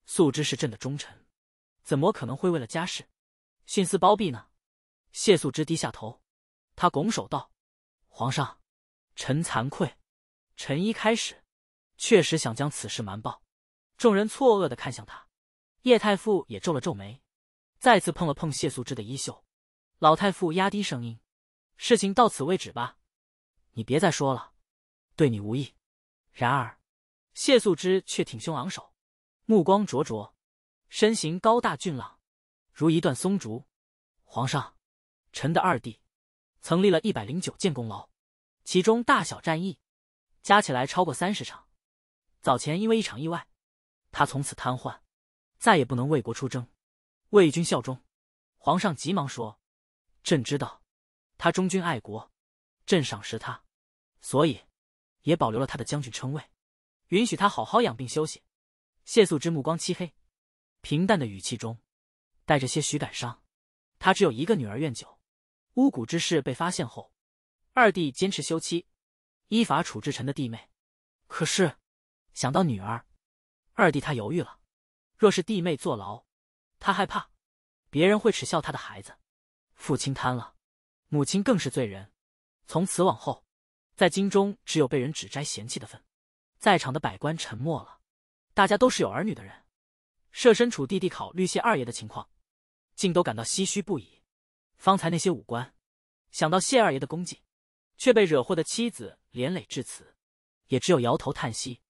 素之是朕的忠臣，怎么可能会为了家事徇私包庇呢？谢素之低下头，他拱手道：“皇上，臣惭愧。”臣一开始确实想将此事瞒报，众人错愕的看向他，叶太傅也皱了皱眉，再次碰了碰谢素芝的衣袖，老太傅压低声音：“事情到此为止吧，你别再说了，对你无益。”然而，谢素芝却挺胸昂首，目光灼灼，身形高大俊朗，如一段松竹。皇上，臣的二弟曾立了一百零九件功劳，其中大小战役。加起来超过三十场。早前因为一场意外，他从此瘫痪，再也不能为国出征，为军效忠。皇上急忙说：“朕知道，他忠君爱国，朕赏识他，所以也保留了他的将军称谓，允许他好好养病休息。”谢素之目光漆黑，平淡的语气中带着些许感伤。他只有一个女儿，愿久，巫蛊之事被发现后，二弟坚持休妻。依法处置臣的弟妹，可是想到女儿，二弟他犹豫了。若是弟妹坐牢，他害怕别人会耻笑他的孩子。父亲贪了，母亲更是罪人，从此往后，在京中只有被人指摘嫌弃的份。在场的百官沉默了，大家都是有儿女的人，设身处地地考虑谢二爷的情况，竟都感到唏嘘不已。方才那些武官，想到谢二爷的功绩，却被惹祸的妻子。连累至此，也只有摇头叹息。